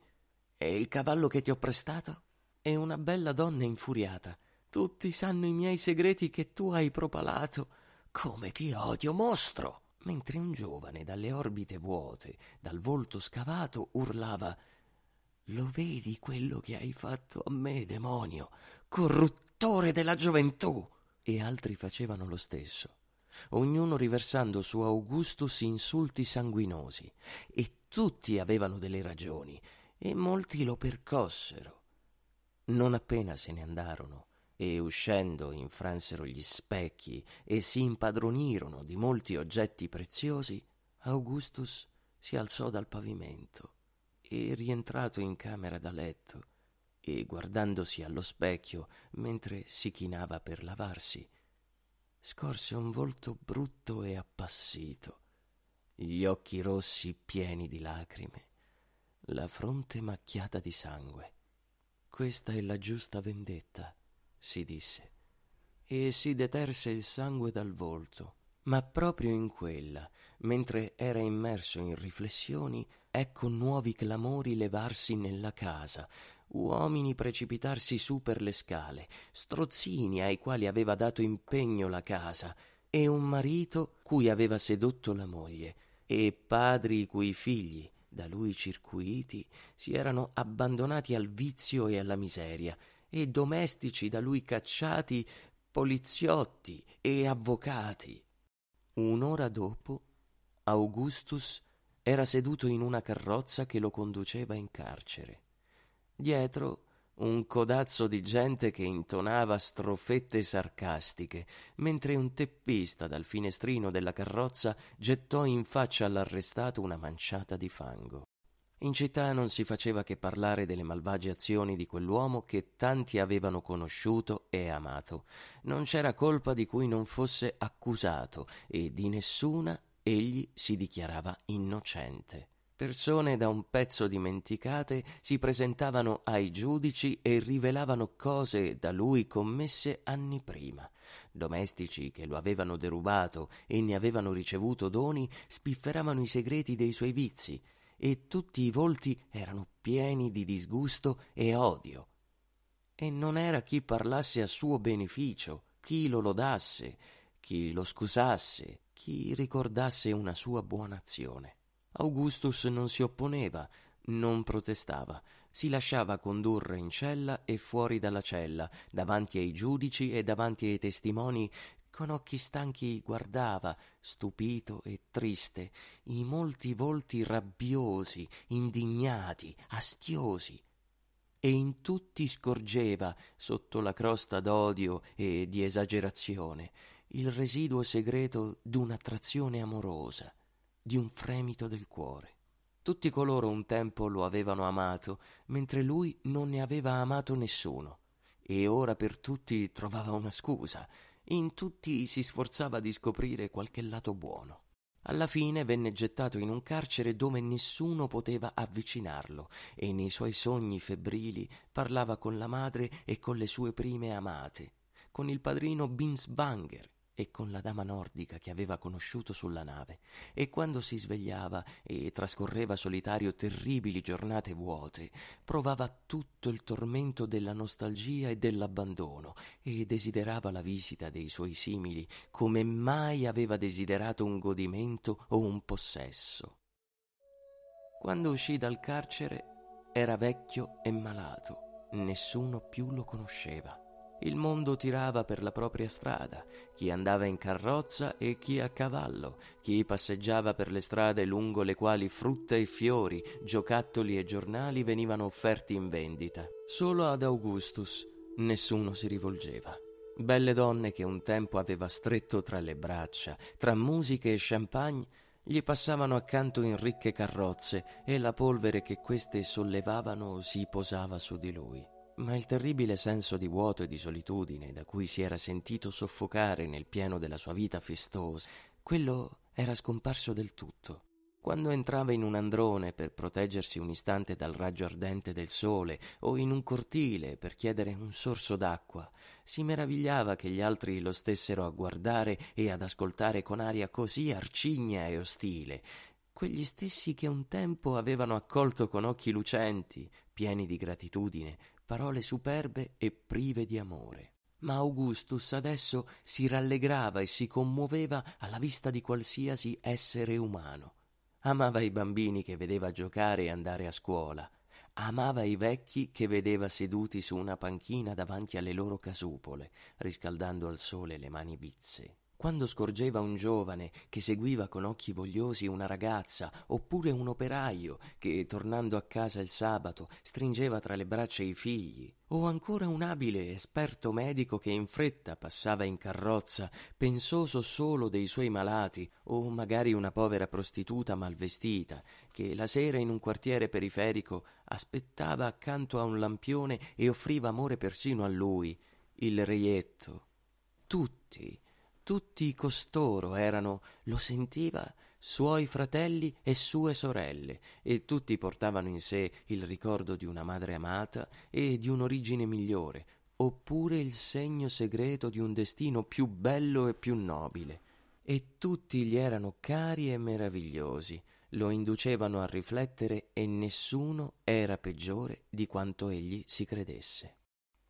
E il cavallo che ti ho prestato? E una bella donna infuriata. Tutti sanno i miei segreti che tu hai propalato. Come ti odio, mostro! Mentre un giovane, dalle orbite vuote, dal volto scavato, urlava Lo vedi quello che hai fatto a me, demonio, corruttore della gioventù! E altri facevano lo stesso ognuno riversando su Augustus insulti sanguinosi, e tutti avevano delle ragioni, e molti lo percossero. Non appena se ne andarono, e uscendo infransero gli specchi e si impadronirono di molti oggetti preziosi, Augustus si alzò dal pavimento e rientrato in camera da letto e guardandosi allo specchio mentre si chinava per lavarsi, scorse un volto brutto e appassito, gli occhi rossi pieni di lacrime, la fronte macchiata di sangue. Questa è la giusta vendetta, si disse, e si deterse il sangue dal volto. Ma proprio in quella, mentre era immerso in riflessioni, ecco nuovi clamori levarsi nella casa, uomini precipitarsi su per le scale, strozzini ai quali aveva dato impegno la casa, e un marito cui aveva sedotto la moglie, e padri cui figli, da lui circuiti, si erano abbandonati al vizio e alla miseria, e domestici da lui cacciati, poliziotti e avvocati. Un'ora dopo, Augustus era seduto in una carrozza che lo conduceva in carcere. Dietro un codazzo di gente che intonava strofette sarcastiche, mentre un teppista dal finestrino della carrozza gettò in faccia all'arrestato una manciata di fango. In città non si faceva che parlare delle malvagie azioni di quell'uomo che tanti avevano conosciuto e amato. Non c'era colpa di cui non fosse accusato e di nessuna egli si dichiarava innocente. Persone da un pezzo dimenticate si presentavano ai giudici e rivelavano cose da lui commesse anni prima. Domestici che lo avevano derubato e ne avevano ricevuto doni spifferavano i segreti dei suoi vizi, e tutti i volti erano pieni di disgusto e odio. E non era chi parlasse a suo beneficio, chi lo lodasse, chi lo scusasse, chi ricordasse una sua buona azione. Augustus non si opponeva, non protestava, si lasciava condurre in cella e fuori dalla cella, davanti ai giudici e davanti ai testimoni, con occhi stanchi guardava, stupito e triste, i molti volti rabbiosi, indignati, astiosi, e in tutti scorgeva, sotto la crosta d'odio e di esagerazione, il residuo segreto d'un'attrazione amorosa di un fremito del cuore. Tutti coloro un tempo lo avevano amato, mentre lui non ne aveva amato nessuno, e ora per tutti trovava una scusa, in tutti si sforzava di scoprire qualche lato buono. Alla fine venne gettato in un carcere dove nessuno poteva avvicinarlo e nei suoi sogni febbrili parlava con la madre e con le sue prime amate, con il padrino Binswanger, e con la dama nordica che aveva conosciuto sulla nave, e quando si svegliava e trascorreva solitario terribili giornate vuote, provava tutto il tormento della nostalgia e dell'abbandono, e desiderava la visita dei suoi simili come mai aveva desiderato un godimento o un possesso. Quando uscì dal carcere era vecchio e malato, nessuno più lo conosceva. Il mondo tirava per la propria strada, chi andava in carrozza e chi a cavallo, chi passeggiava per le strade lungo le quali frutta e fiori, giocattoli e giornali venivano offerti in vendita. Solo ad Augustus nessuno si rivolgeva. Belle donne che un tempo aveva stretto tra le braccia, tra musiche e champagne, gli passavano accanto in ricche carrozze e la polvere che queste sollevavano si posava su di lui ma il terribile senso di vuoto e di solitudine da cui si era sentito soffocare nel pieno della sua vita festosa, quello era scomparso del tutto. Quando entrava in un androne per proteggersi un istante dal raggio ardente del sole o in un cortile per chiedere un sorso d'acqua, si meravigliava che gli altri lo stessero a guardare e ad ascoltare con aria così arcigna e ostile, quegli stessi che un tempo avevano accolto con occhi lucenti, pieni di gratitudine, parole superbe e prive di amore. Ma Augustus adesso si rallegrava e si commuoveva alla vista di qualsiasi essere umano. Amava i bambini che vedeva giocare e andare a scuola, amava i vecchi che vedeva seduti su una panchina davanti alle loro casupole, riscaldando al sole le mani vizze. Quando scorgeva un giovane che seguiva con occhi vogliosi una ragazza, oppure un operaio che, tornando a casa il sabato, stringeva tra le braccia i figli, o ancora un abile esperto medico che in fretta passava in carrozza, pensoso solo dei suoi malati, o magari una povera prostituta malvestita, che la sera in un quartiere periferico aspettava accanto a un lampione e offriva amore persino a lui, il reietto. Tutti tutti costoro erano, lo sentiva, suoi fratelli e sue sorelle, e tutti portavano in sé il ricordo di una madre amata e di un'origine migliore, oppure il segno segreto di un destino più bello e più nobile. E tutti gli erano cari e meravigliosi, lo inducevano a riflettere e nessuno era peggiore di quanto egli si credesse.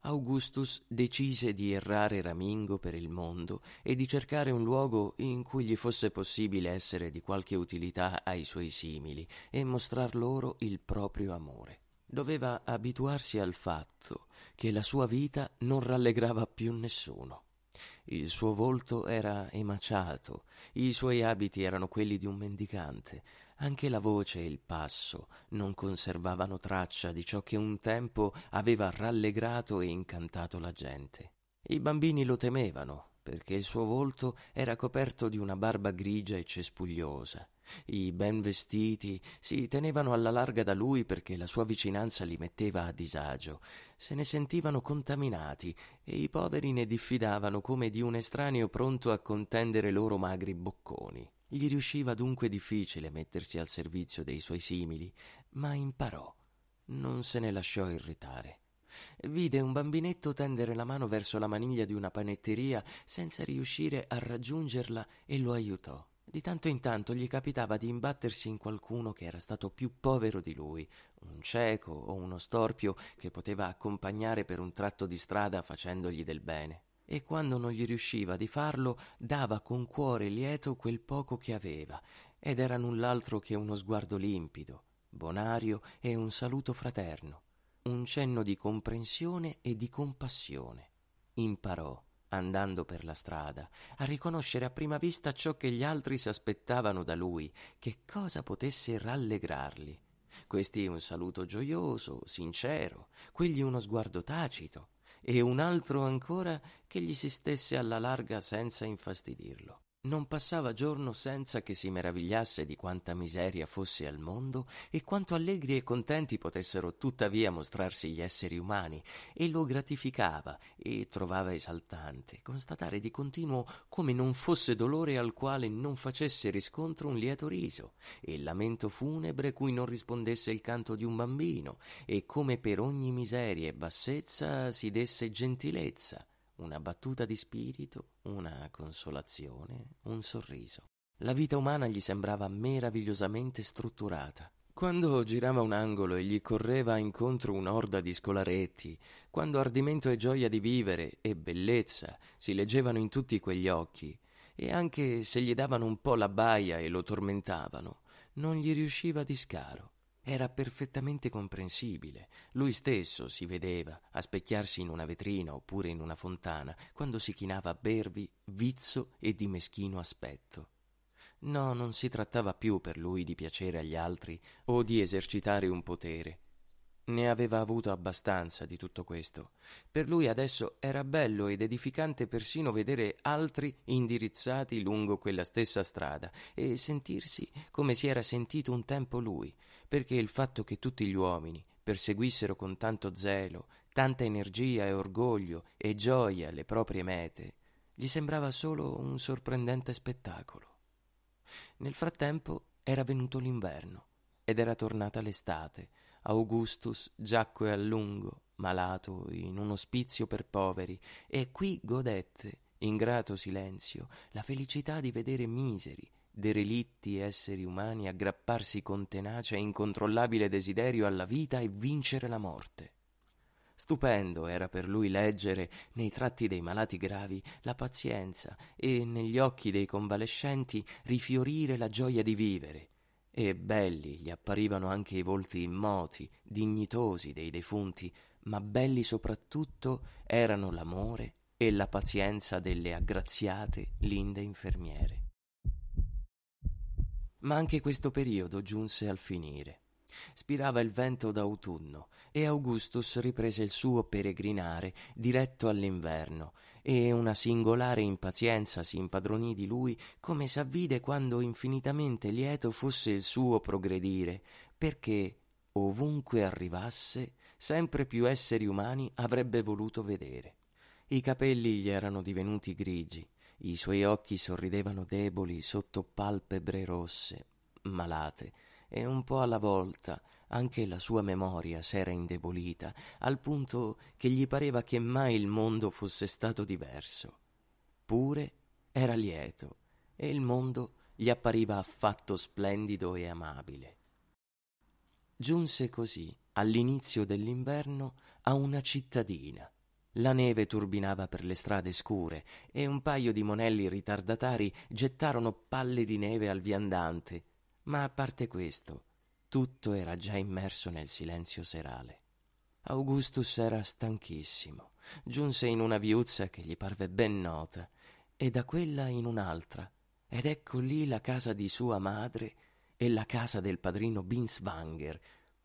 Augustus decise di errare ramingo per il mondo e di cercare un luogo in cui gli fosse possibile essere di qualche utilità ai suoi simili e mostrar loro il proprio amore. Doveva abituarsi al fatto che la sua vita non rallegrava più nessuno. Il suo volto era emaciato, i suoi abiti erano quelli di un mendicante, anche la voce e il passo non conservavano traccia di ciò che un tempo aveva rallegrato e incantato la gente. I bambini lo temevano, perché il suo volto era coperto di una barba grigia e cespugliosa. I ben vestiti si tenevano alla larga da lui perché la sua vicinanza li metteva a disagio, se ne sentivano contaminati e i poveri ne diffidavano come di un estraneo pronto a contendere loro magri bocconi. Gli riusciva dunque difficile mettersi al servizio dei suoi simili, ma imparò. Non se ne lasciò irritare. Vide un bambinetto tendere la mano verso la maniglia di una panetteria senza riuscire a raggiungerla e lo aiutò. Di tanto in tanto gli capitava di imbattersi in qualcuno che era stato più povero di lui, un cieco o uno storpio che poteva accompagnare per un tratto di strada facendogli del bene e quando non gli riusciva di farlo dava con cuore lieto quel poco che aveva, ed era null'altro che uno sguardo limpido, bonario e un saluto fraterno, un cenno di comprensione e di compassione. Imparò, andando per la strada, a riconoscere a prima vista ciò che gli altri si aspettavano da lui, che cosa potesse rallegrarli. Questi un saluto gioioso, sincero, quegli uno sguardo tacito, e un altro ancora che gli si stesse alla larga senza infastidirlo. Non passava giorno senza che si meravigliasse di quanta miseria fosse al mondo e quanto allegri e contenti potessero tuttavia mostrarsi gli esseri umani, e lo gratificava e trovava esaltante constatare di continuo come non fosse dolore al quale non facesse riscontro un lieto riso, e lamento funebre cui non rispondesse il canto di un bambino, e come per ogni miseria e bassezza si desse gentilezza una battuta di spirito, una consolazione, un sorriso. La vita umana gli sembrava meravigliosamente strutturata. Quando girava un angolo e gli correva incontro un'orda di scolaretti, quando ardimento e gioia di vivere e bellezza si leggevano in tutti quegli occhi, e anche se gli davano un po' la baia e lo tormentavano, non gli riusciva di scaro. Era perfettamente comprensibile. Lui stesso si vedeva a specchiarsi in una vetrina oppure in una fontana quando si chinava a bervi vizzo e di meschino aspetto. No, non si trattava più per lui di piacere agli altri o di esercitare un potere, ne aveva avuto abbastanza di tutto questo. Per lui adesso era bello ed edificante persino vedere altri indirizzati lungo quella stessa strada e sentirsi come si era sentito un tempo lui, perché il fatto che tutti gli uomini perseguissero con tanto zelo, tanta energia e orgoglio e gioia le proprie mete, gli sembrava solo un sorprendente spettacolo. Nel frattempo era venuto l'inverno ed era tornata l'estate, Augustus giacque a lungo, malato, in un ospizio per poveri, e qui godette, in grato silenzio, la felicità di vedere miseri, derelitti esseri umani aggrapparsi con tenace e incontrollabile desiderio alla vita e vincere la morte. Stupendo era per lui leggere nei tratti dei malati gravi la pazienza e negli occhi dei convalescenti rifiorire la gioia di vivere, e belli gli apparivano anche i volti immoti, dignitosi dei defunti, ma belli soprattutto erano l'amore e la pazienza delle aggraziate linde infermiere. Ma anche questo periodo giunse al finire. Spirava il vento d'autunno e Augustus riprese il suo peregrinare diretto all'inverno e una singolare impazienza si impadronì di lui come s'avvide quando infinitamente lieto fosse il suo progredire, perché ovunque arrivasse sempre più esseri umani avrebbe voluto vedere. I capelli gli erano divenuti grigi, i suoi occhi sorridevano deboli sotto palpebre rosse, malate, e un po' alla volta anche la sua memoria s'era indebolita, al punto che gli pareva che mai il mondo fosse stato diverso. Pure era lieto, e il mondo gli appariva affatto splendido e amabile. Giunse così, all'inizio dell'inverno, a una cittadina. La neve turbinava per le strade scure e un paio di monelli ritardatari gettarono palle di neve al viandante ma a parte questo, tutto era già immerso nel silenzio serale. Augustus era stanchissimo, giunse in una viuzza che gli parve ben nota, e da quella in un'altra, ed ecco lì la casa di sua madre e la casa del padrino Binswanger,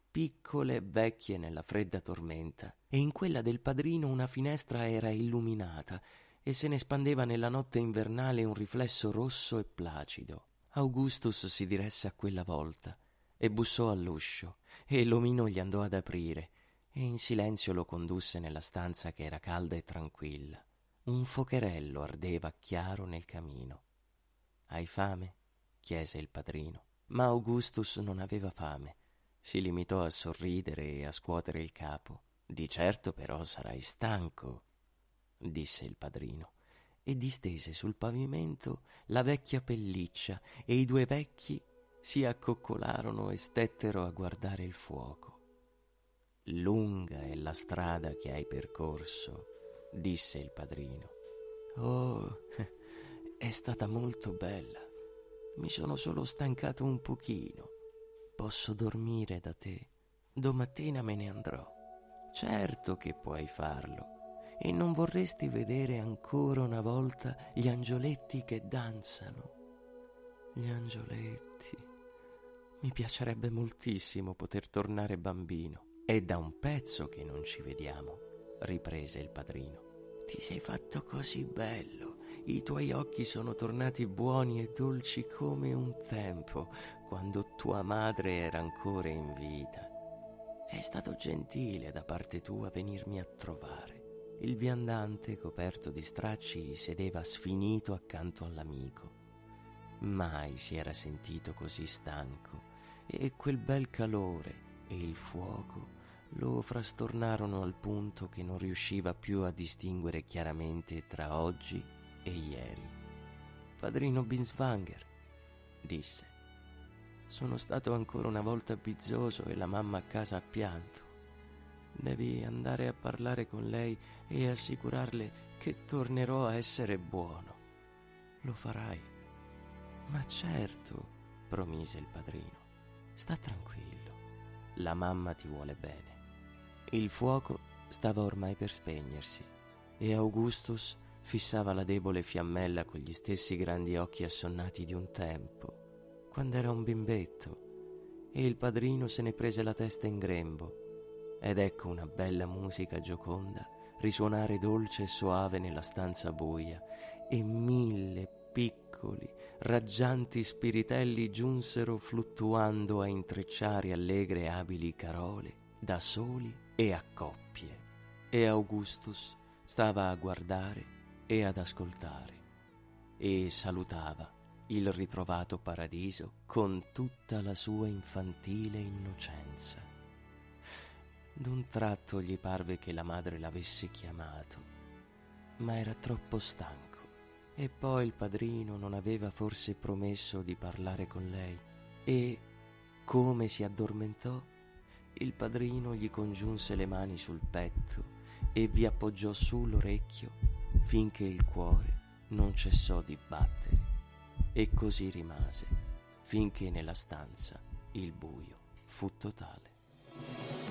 piccole e vecchie nella fredda tormenta, e in quella del padrino una finestra era illuminata e se ne spandeva nella notte invernale un riflesso rosso e placido. Augustus si diresse a quella volta e bussò all'uscio e l'omino gli andò ad aprire e in silenzio lo condusse nella stanza che era calda e tranquilla. Un focherello ardeva chiaro nel camino. Hai fame? chiese il padrino. Ma Augustus non aveva fame. Si limitò a sorridere e a scuotere il capo. Di certo però sarai stanco, disse il padrino e distese sul pavimento la vecchia pelliccia e i due vecchi si accoccolarono e stettero a guardare il fuoco. Lunga è la strada che hai percorso, disse il padrino. Oh, è stata molto bella. Mi sono solo stancato un pochino. Posso dormire da te. Domattina me ne andrò. Certo che puoi farlo e non vorresti vedere ancora una volta gli angioletti che danzano. Gli angioletti. Mi piacerebbe moltissimo poter tornare bambino. È da un pezzo che non ci vediamo, riprese il padrino. Ti sei fatto così bello, i tuoi occhi sono tornati buoni e dolci come un tempo, quando tua madre era ancora in vita. È stato gentile da parte tua venirmi a trovare. Il viandante, coperto di stracci, sedeva sfinito accanto all'amico. Mai si era sentito così stanco e quel bel calore e il fuoco lo frastornarono al punto che non riusciva più a distinguere chiaramente tra oggi e ieri. Padrino Binswanger, disse, sono stato ancora una volta bizzoso e la mamma a casa ha pianto. Devi andare a parlare con lei e assicurarle che tornerò a essere buono. Lo farai. Ma certo, promise il padrino. Sta tranquillo. La mamma ti vuole bene. Il fuoco stava ormai per spegnersi e Augustus fissava la debole fiammella con gli stessi grandi occhi assonnati di un tempo, quando era un bimbetto, e il padrino se ne prese la testa in grembo ed ecco una bella musica gioconda risuonare dolce e soave nella stanza buia e mille piccoli, raggianti spiritelli giunsero fluttuando a intrecciare allegre e abili carole, da soli e a coppie. E Augustus stava a guardare e ad ascoltare e salutava il ritrovato paradiso con tutta la sua infantile innocenza. D'un tratto gli parve che la madre l'avesse chiamato, ma era troppo stanco. E poi il padrino non aveva forse promesso di parlare con lei. E, come si addormentò, il padrino gli congiunse le mani sul petto e vi appoggiò su l'orecchio finché il cuore non cessò di battere. E così rimase, finché nella stanza il buio fu totale.